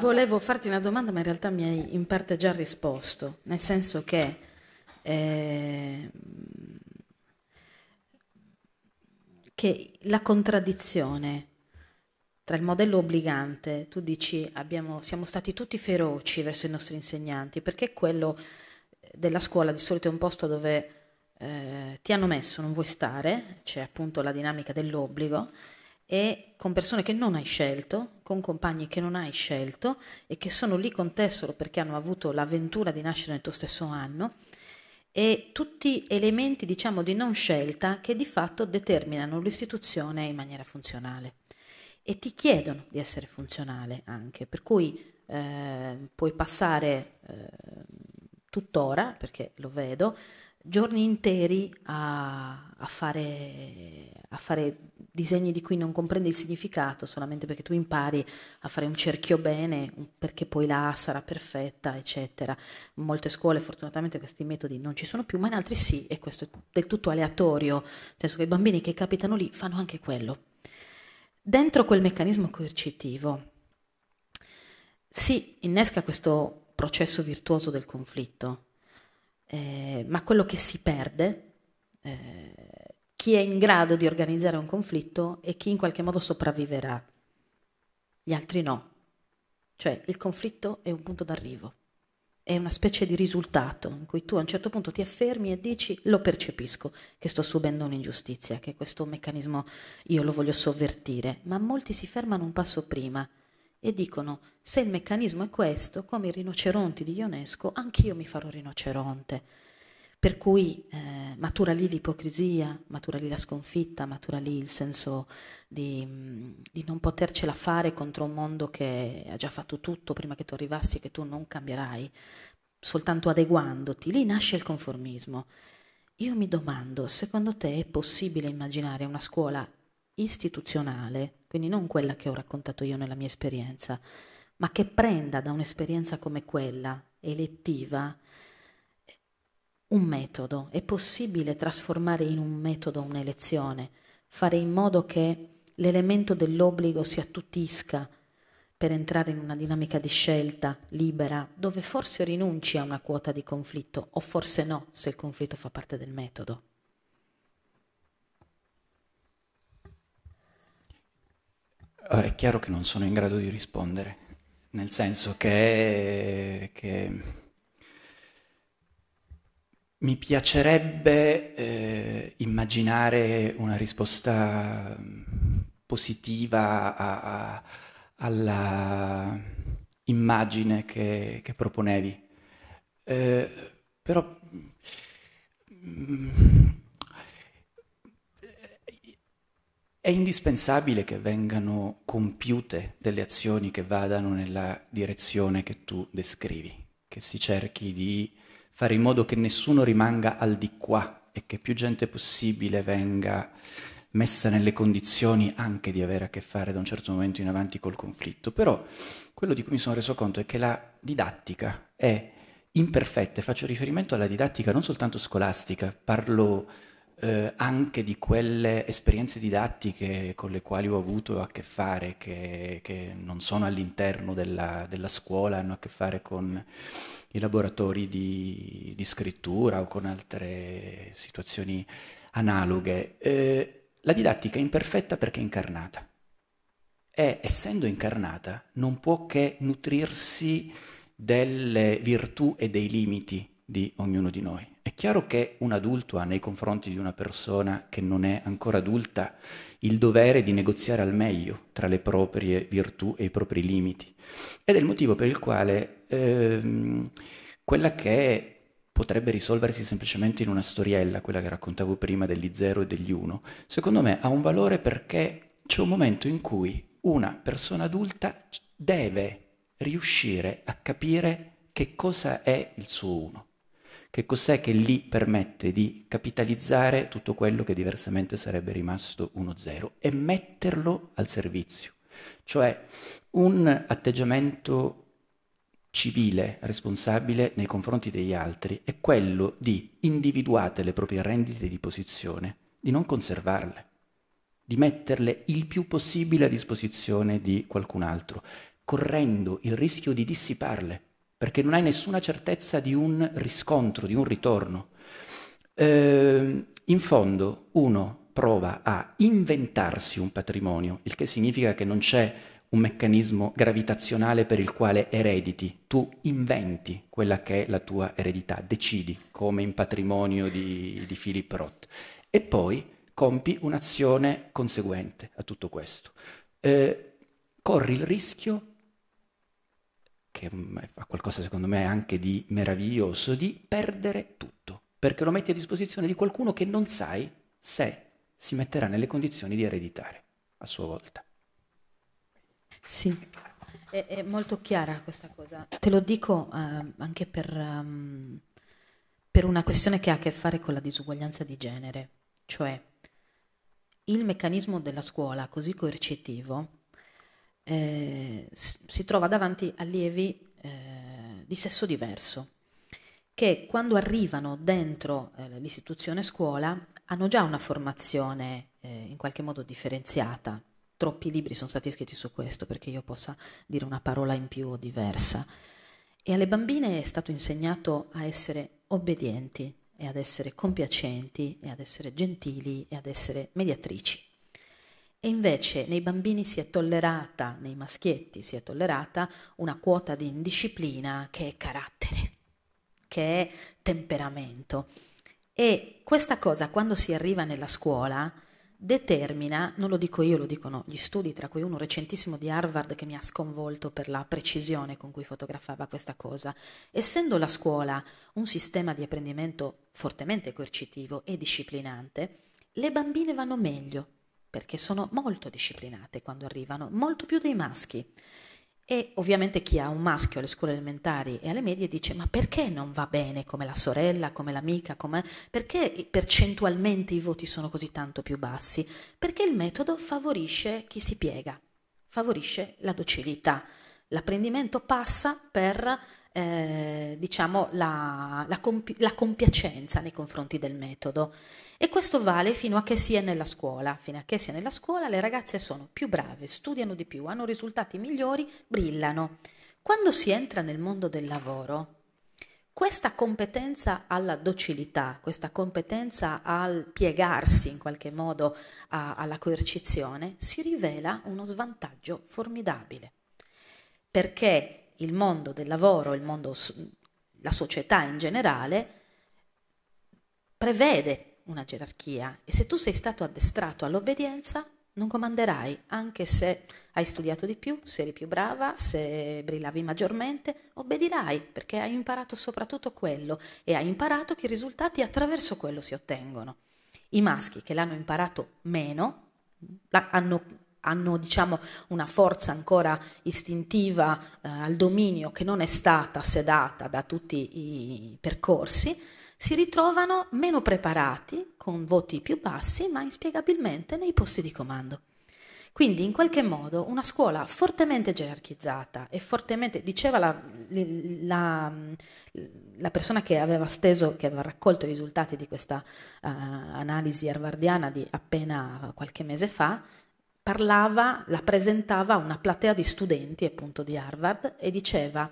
volevo farti una domanda, ma in realtà mi hai in parte già risposto, nel senso che eh, che la contraddizione tra il modello obbligante, tu dici abbiamo, siamo stati tutti feroci verso i nostri insegnanti, perché quello della scuola di solito è un posto dove eh, ti hanno messo, non vuoi stare, c'è appunto la dinamica dell'obbligo, e con persone che non hai scelto, con compagni che non hai scelto e che sono lì con te solo perché hanno avuto l'avventura di nascere nel tuo stesso anno e tutti elementi diciamo di non scelta che di fatto determinano l'istituzione in maniera funzionale e ti chiedono di essere funzionale anche, per cui eh, puoi passare eh, tutt'ora, perché lo vedo, giorni interi a, a, fare, a, fare, disegni di cui non comprende il significato solamente perché tu impari a fare un cerchio bene perché poi la sarà perfetta eccetera in molte scuole fortunatamente questi metodi non ci sono più ma in altri sì e questo è del tutto aleatorio nel senso che i bambini che capitano lì fanno anche quello dentro quel meccanismo coercitivo si innesca questo processo virtuoso del conflitto eh, ma quello che si perde, eh, chi è in grado di organizzare un conflitto e chi in qualche modo sopravviverà, gli altri no. Cioè il conflitto è un punto d'arrivo, è una specie di risultato in cui tu a un certo punto ti affermi e dici lo percepisco, che sto subendo un'ingiustizia, che questo meccanismo io lo voglio sovvertire, ma molti si fermano un passo prima e dicono se il meccanismo è questo, come i rinoceronti di Ionesco, anch'io mi farò rinoceronte. Per cui eh, matura lì l'ipocrisia, matura lì la sconfitta, matura lì il senso di, di, non potercela fare contro un mondo che ha già fatto tutto prima che tu arrivassi e che tu non cambierai, soltanto adeguandoti. Lì nasce il conformismo. Io mi domando, secondo te è possibile immaginare una scuola istituzionale, quindi non quella che ho raccontato io nella mia esperienza, ma che prenda da un'esperienza come quella, elettiva, un metodo. È possibile trasformare in un metodo un'elezione, fare in modo che l'elemento dell'obbligo si attutisca per entrare in una dinamica di scelta libera, dove forse rinunci a una quota di conflitto o forse no, se il conflitto fa parte del metodo. è chiaro che non sono in grado di rispondere, nel senso che, che mi piacerebbe eh, immaginare una risposta positiva a, a, alla immagine che, che proponevi, eh, però... Mm, è indispensabile che vengano compiute delle azioni che vadano nella direzione che tu descrivi, che si cerchi di fare in modo che nessuno rimanga al di qua e che più gente possibile venga messa nelle condizioni anche di avere a che fare da un certo momento in avanti col conflitto. Però quello di cui mi sono reso conto è che la didattica è imperfetta, faccio riferimento alla didattica non soltanto scolastica, parlo eh, anche di quelle esperienze didattiche con le quali ho avuto a che fare, che, che non sono all'interno della, della, scuola, hanno a che fare con i laboratori di, di scrittura o con altre situazioni analoghe. Eh, la didattica è imperfetta perché è incarnata e essendo incarnata non può che nutrirsi delle virtù e dei limiti di ognuno di noi è chiaro che un adulto ha nei confronti di una persona che non è ancora adulta il dovere di negoziare al meglio tra le proprie virtù e i propri limiti ed è il motivo per il quale ehm, quella che potrebbe risolversi semplicemente in una storiella, quella che raccontavo prima degli zero e degli uno, secondo me ha un valore perché c'è un momento in cui una persona adulta deve riuscire a capire che cosa è il suo uno che cos'è che lì permette di capitalizzare tutto quello che diversamente sarebbe rimasto uno zero e metterlo al servizio. Cioè un atteggiamento civile, responsabile nei confronti degli altri è quello di individuate le proprie rendite di posizione, di non conservarle, di metterle il più possibile a disposizione di qualcun altro, correndo il rischio di dissiparle perché non hai nessuna certezza di un riscontro, di un ritorno. Eh, in fondo uno prova a inventarsi un patrimonio, il che significa che non c'è un meccanismo gravitazionale per il quale erediti, tu inventi quella che è la tua eredità, decidi come in patrimonio di, di Philip Roth e poi compi un'azione conseguente a tutto questo. Eh, corri il rischio che ha mm, qualcosa secondo me anche di meraviglioso, di perdere tutto, perché lo metti a disposizione di qualcuno che non sai se si metterà nelle condizioni di ereditare a sua volta. Sì, è, è molto chiara questa cosa. Te lo dico uh, anche per, um, per una questione che ha a che fare con la disuguaglianza di genere, cioè il meccanismo della scuola così coercitivo eh, si trova davanti allievi eh, di sesso diverso, che quando arrivano dentro eh, l'istituzione scuola hanno già una formazione eh, in qualche modo differenziata. Troppi libri sono stati scritti su questo perché io possa dire una parola in più o diversa. E alle bambine è stato insegnato a essere obbedienti e ad essere compiacenti e ad essere gentili e ad essere mediatrici. E invece nei bambini si è tollerata, nei maschietti si è tollerata una quota di indisciplina che è carattere, che è temperamento. E questa cosa quando si arriva nella scuola determina, non lo dico io, lo dicono gli studi, tra cui uno recentissimo di Harvard che mi ha sconvolto per la precisione con cui fotografava questa cosa. Essendo la scuola un sistema di apprendimento fortemente coercitivo e disciplinante, le bambine vanno meglio perché sono molto disciplinate quando arrivano, molto più dei maschi. E ovviamente chi ha un maschio alle scuole elementari e alle medie dice ma perché non va bene come la sorella, come l'amica, come... perché percentualmente i voti sono così tanto più bassi? Perché il metodo favorisce chi si piega, favorisce la docilità. L'apprendimento passa per eh, diciamo, la, la, compi- la, compiacenza nei confronti del metodo. E questo vale fino a che sia nella scuola. Fino a che sia nella scuola le ragazze sono più brave, studiano di più, hanno risultati migliori, brillano. Quando si entra nel mondo del lavoro, questa competenza alla docilità, questa competenza al piegarsi in qualche modo a, alla coercizione, si rivela uno svantaggio formidabile. Perché il mondo del lavoro, il mondo, la società in generale, prevede una gerarchia e se tu sei stato addestrato all'obbedienza non comanderai, anche se hai studiato di più, se eri più brava, se brillavi maggiormente, obbedirai perché hai imparato soprattutto quello e hai imparato che i risultati attraverso quello si ottengono. I maschi che l'hanno imparato meno hanno hanno diciamo, una forza ancora istintiva eh, al dominio che non è stata sedata da tutti i percorsi, si ritrovano meno preparati, con voti più bassi, ma inspiegabilmente nei posti di comando. Quindi in qualche modo una scuola fortemente gerarchizzata e fortemente, diceva la, la, la persona che aveva steso, che aveva raccolto i risultati di questa uh, analisi harvardiana di appena qualche mese fa, parlava, la presentava a una platea di studenti appunto di Harvard e diceva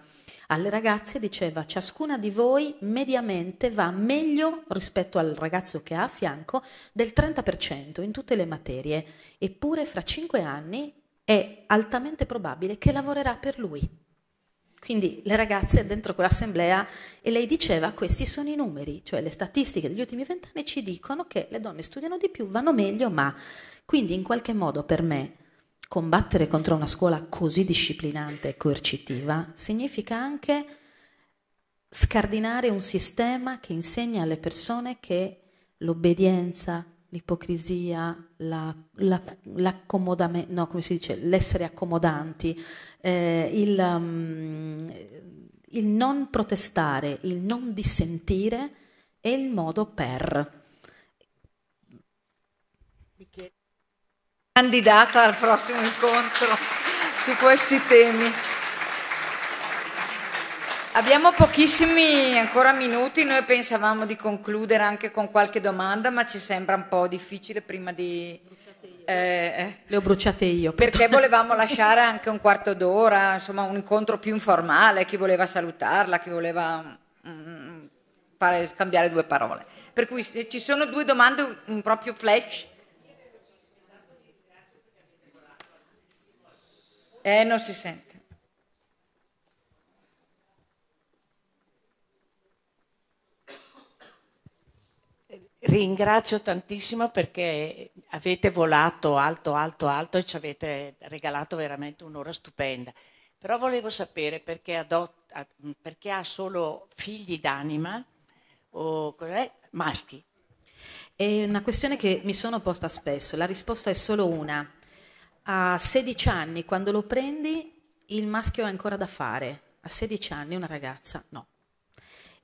alle ragazze, diceva ciascuna di voi mediamente va meglio rispetto al ragazzo che ha a fianco del 30% in tutte le materie, eppure fra 5 anni è altamente probabile che lavorerà per lui. Quindi le ragazze dentro quell'assemblea e lei diceva questi sono i numeri, cioè le statistiche degli ultimi vent'anni ci dicono che le donne studiano di più, vanno meglio, ma quindi in qualche modo per me combattere contro una scuola così disciplinante e coercitiva significa anche scardinare un sistema che insegna alle persone che l'obbedienza, l'ipocrisia, la, la, l'accomodamento, no, come si dice, l'essere accomodanti, eh, il, um, il, non protestare, il non dissentire è il modo per. Candidata al prossimo incontro su questi temi. Abbiamo pochissimi ancora minuti, noi pensavamo di concludere anche con qualche domanda, ma ci sembra un po' difficile prima di... Eh, eh, Le ho bruciate io. Perché volevamo lasciare anche un quarto d'ora, insomma un incontro più informale, chi voleva salutarla, chi voleva mm, fare, cambiare due parole. Per cui se ci sono due domande, un proprio flash. Eh, non si sente. Ringrazio tantissimo perché avete volato alto, alto, alto e ci avete regalato veramente un'ora stupenda. Però volevo sapere perché, adotta, perché ha solo figli d'anima o maschi. È una questione che mi sono posta spesso, la risposta è solo una. A 16 anni, quando lo prendi, il maschio è ancora da fare, a 16 anni una ragazza no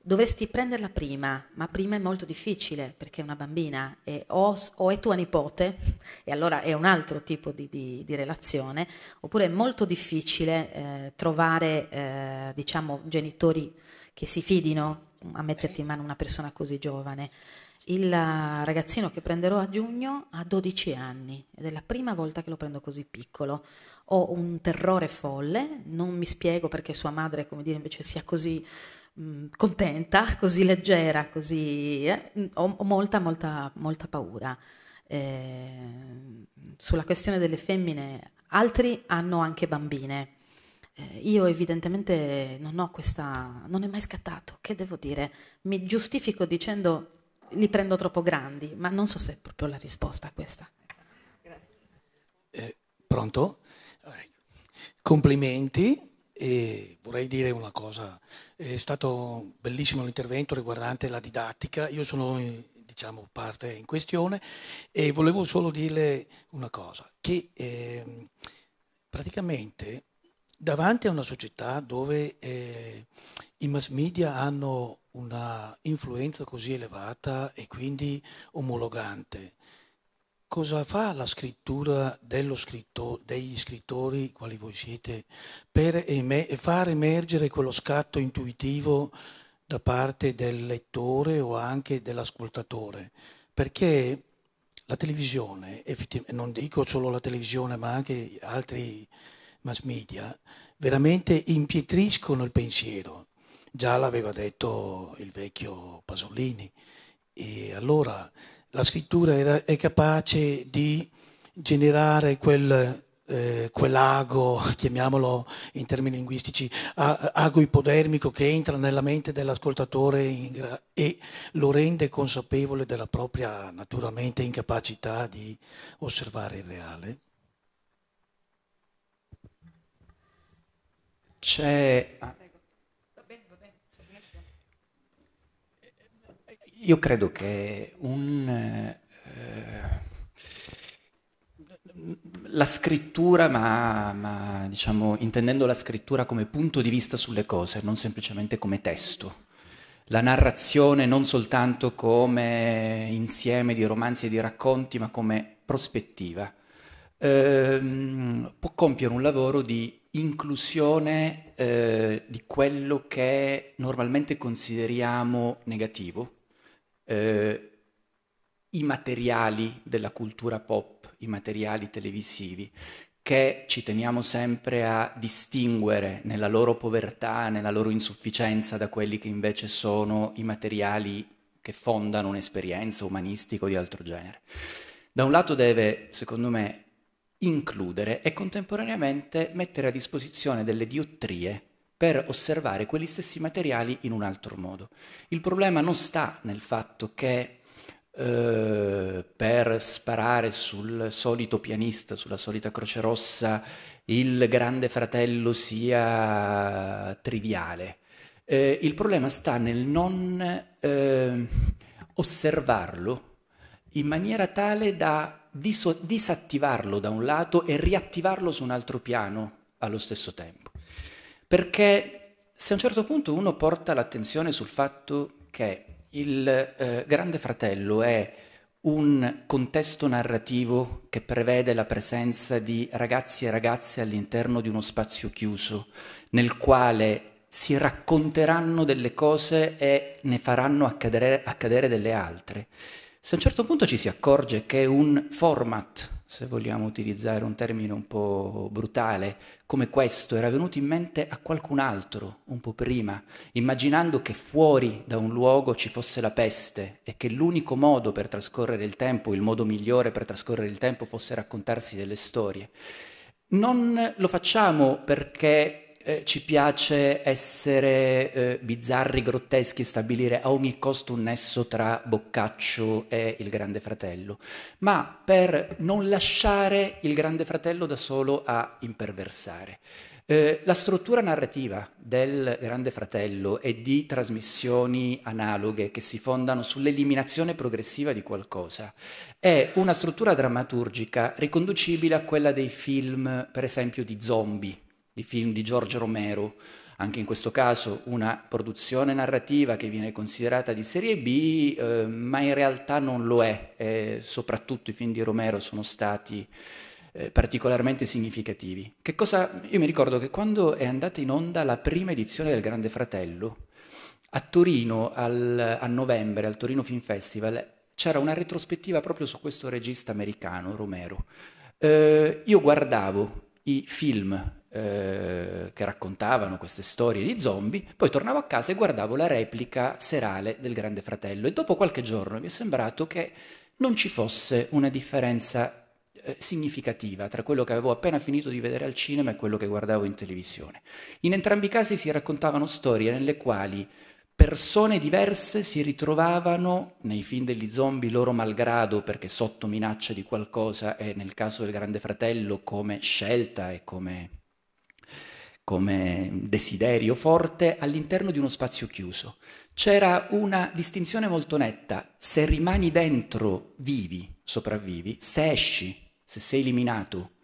dovresti prenderla prima, ma prima è molto difficile perché è una bambina e o, o è tua nipote e allora è un altro tipo di, di, di relazione, oppure è molto difficile eh, trovare eh, diciamo, genitori che si fidino a metterti in mano una persona così giovane. Il eh, ragazzino che prenderò a giugno ha 12 anni ed è la prima volta che lo prendo così piccolo. Ho un terrore folle, non mi spiego perché sua madre, come dire, invece sia così Mm, contenta, così leggera, così... Eh, mm, ho, ho, molta, molta, molta paura. Eh, sulla questione delle femmine, altri hanno anche bambine. Eh, io evidentemente non ho questa... non è mai scattato, che devo dire? Mi giustifico dicendo li prendo troppo grandi, ma non so se è proprio la risposta a questa. Eh, pronto? Complimenti e vorrei dire una cosa è stato bellissimo l'intervento riguardante la didattica. Io sono eh, diciamo, parte in questione e volevo solo dirle una cosa, che eh, praticamente davanti a una società dove eh, i mass media hanno una influenza così elevata e quindi omologante, cosa fa la scrittura scritto, degli scrittori, quali voi siete, per emer- far emergere quello scatto intuitivo da parte del lettore o anche dell'ascoltatore? Perché la televisione, non dico solo la televisione ma anche altri mass media, veramente impietriscono il pensiero. Già l'aveva detto il vecchio Pasolini. E allora la scrittura era, è capace di generare quel, eh, quell'ago, chiamiamolo in termini linguistici, a, ago ipodermico che entra nella mente dell'ascoltatore gra- e lo rende consapevole della propria naturalmente incapacità di osservare il reale? C'è Io credo che un, eh, la scrittura, ma, ma diciamo, intendendo la scrittura come punto di vista sulle cose, non semplicemente come testo, la narrazione non soltanto come insieme di romanzi e di racconti, ma come prospettiva, ehm, può compiere un lavoro di inclusione eh, di quello che normalmente consideriamo negativo eh, i materiali della cultura pop, i materiali televisivi, che ci teniamo sempre a distinguere nella loro povertà, nella loro insufficienza da quelli che invece sono i materiali che fondano un'esperienza umanistica o di altro genere. Da un lato deve, secondo me, includere e contemporaneamente mettere a disposizione delle diottrie per osservare quegli stessi materiali in un altro modo. Il problema non sta nel fatto che eh, per sparare sul solito pianista, sulla solita Croce Rossa, il grande fratello sia triviale. Eh, il problema sta nel non eh, osservarlo in maniera tale da disattivarlo da un lato e riattivarlo su un altro piano allo stesso tempo perché se a un certo punto uno porta l'attenzione sul fatto che il eh, Grande Fratello è un contesto narrativo che prevede la presenza di ragazzi e ragazze all'interno di uno spazio chiuso, nel quale si racconteranno delle cose e ne faranno accadere, accadere delle altre. Se a un certo punto ci si accorge che un format se vogliamo utilizzare un termine un po' brutale, come questo era venuto in mente a qualcun altro un po' prima, immaginando che fuori da un luogo ci fosse la peste e che l'unico modo per trascorrere il tempo, il modo migliore per trascorrere il tempo fosse raccontarsi delle storie. Non lo facciamo perché eh, ci piace essere eh, bizzarri, grotteschi e stabilire a ogni costo un nesso tra Boccaccio e il Grande Fratello, ma per non lasciare il Grande Fratello da solo a imperversare. Eh, la struttura narrativa del Grande Fratello e di trasmissioni analoghe che si fondano sull'eliminazione progressiva di qualcosa è una struttura drammaturgica riconducibile a quella dei film, per esempio, di zombie di film di Giorgio Romero, anche in questo caso una produzione narrativa che viene considerata di serie B, eh, ma in realtà non lo è, eh, soprattutto i film di Romero sono stati eh, particolarmente significativi. Che Cosa, io mi ricordo che quando è andata in onda la prima edizione del Grande Fratello, a Torino al, a novembre, al Torino Film Festival, c'era una retrospettiva proprio su questo regista americano, Romero. Eh, io guardavo i film eh, che raccontavano queste storie di zombie, poi tornavo a casa e guardavo la replica serale del Grande Fratello e dopo qualche giorno mi è sembrato che non ci fosse una differenza eh, significativa tra quello che avevo appena finito di vedere al cinema e quello che guardavo in televisione. In entrambi i casi si raccontavano storie nelle quali persone diverse si ritrovavano nei film degli zombie loro malgrado perché sotto minaccia di qualcosa e nel caso del Grande Fratello come scelta e come come desiderio forte all'interno di uno spazio chiuso. C'era una distinzione molto netta, se rimani dentro vivi, sopravvivi, se esci, se sei eliminato,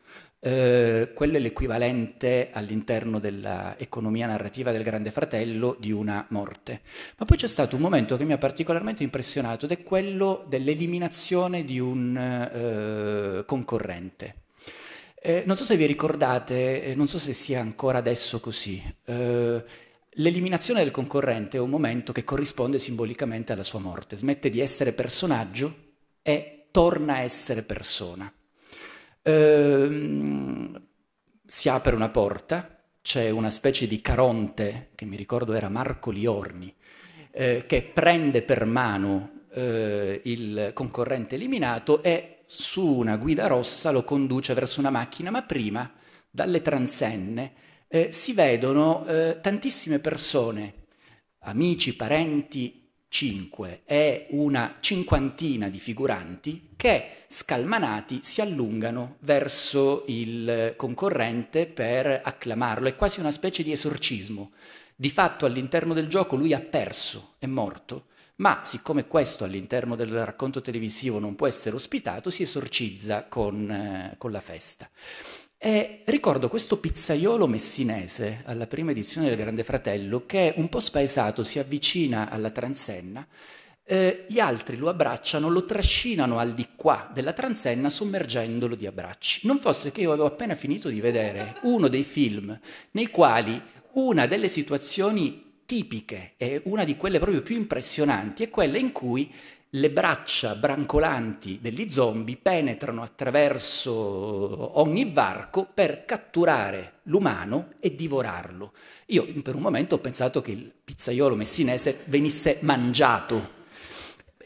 eh, quello è l'equivalente all'interno dell'economia narrativa del Grande Fratello di una morte. Ma poi c'è stato un momento che mi ha particolarmente impressionato ed è quello dell'eliminazione di un eh, concorrente. Eh, non so se vi ricordate, eh, non so se sia ancora adesso così, eh, l'eliminazione del concorrente è un momento che corrisponde simbolicamente alla sua morte, smette di essere personaggio e torna a essere persona. Ehm, si apre una porta, c'è una specie di Caronte, che mi ricordo era Marco Liorni, eh, che prende per mano eh, il concorrente eliminato e su una guida rossa lo conduce verso una macchina, ma prima dalle transenne eh, si vedono eh, tantissime persone, amici, parenti, cinque e una cinquantina di figuranti che scalmanati si allungano verso il concorrente per acclamarlo. È quasi una specie di esorcismo. Di fatto all'interno del gioco lui ha perso, è morto ma siccome questo all'interno del racconto televisivo non può essere ospitato, si esorcizza con, eh, con la festa. E ricordo questo pizzaiolo messinese alla prima edizione del Grande Fratello che un po' spaesato si avvicina alla transenna, eh, gli altri lo abbracciano, lo trascinano al di qua della transenna sommergendolo di abbracci. Non fosse che io avevo appena finito di vedere uno dei film nei quali una delle situazioni tipiche e una di quelle proprio più impressionanti è quella in cui le braccia brancolanti degli zombie penetrano attraverso ogni varco per catturare l'umano e divorarlo. Io per un momento ho pensato che il pizzaiolo messinese venisse mangiato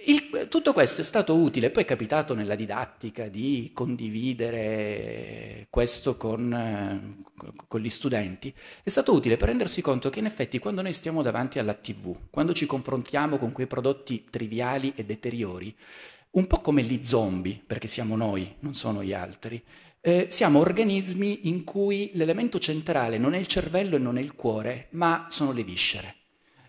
il, tutto questo è stato utile, poi è capitato nella didattica di condividere questo con, eh, con, gli studenti, è stato utile per rendersi conto che in effetti quando noi stiamo davanti alla tv, quando ci confrontiamo con quei prodotti triviali e deteriori, un po' come gli zombie, perché siamo noi, non sono gli altri, eh, siamo organismi in cui l'elemento centrale non è il cervello e non è il cuore, ma sono le viscere.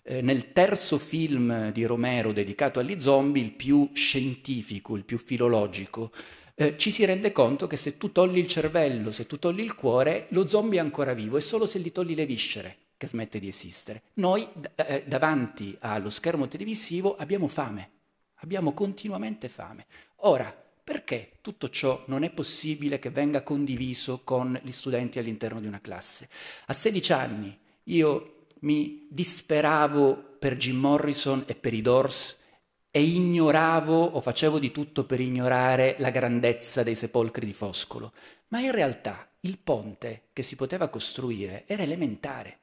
Eh, nel terzo film di Romero dedicato agli zombie, il più scientifico, il più filologico, eh, ci si rende conto che se tu togli il cervello, se tu togli il cuore, lo zombie è ancora vivo, è solo se gli togli le viscere che smette di esistere. Noi d- eh, davanti allo schermo televisivo abbiamo fame, abbiamo continuamente fame. Ora, perché tutto ciò non è possibile che venga condiviso con gli studenti all'interno di una classe? A 16 anni io mi disperavo per Jim Morrison e per i Doors e ignoravo o facevo di tutto per ignorare la grandezza dei sepolcri di Foscolo, ma in realtà il ponte che si poteva costruire era elementare.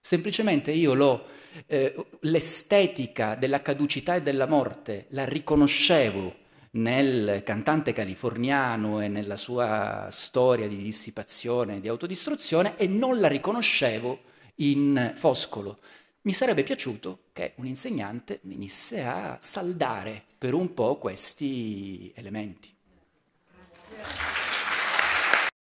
Semplicemente io lo, eh, l'estetica della caducità e della morte la riconoscevo nel cantante californiano e nella sua storia di dissipazione, e di autodistruzione e non la riconoscevo in Foscolo. Mi sarebbe piaciuto che un insegnante venisse a saldare per un po' questi elementi. Grazie.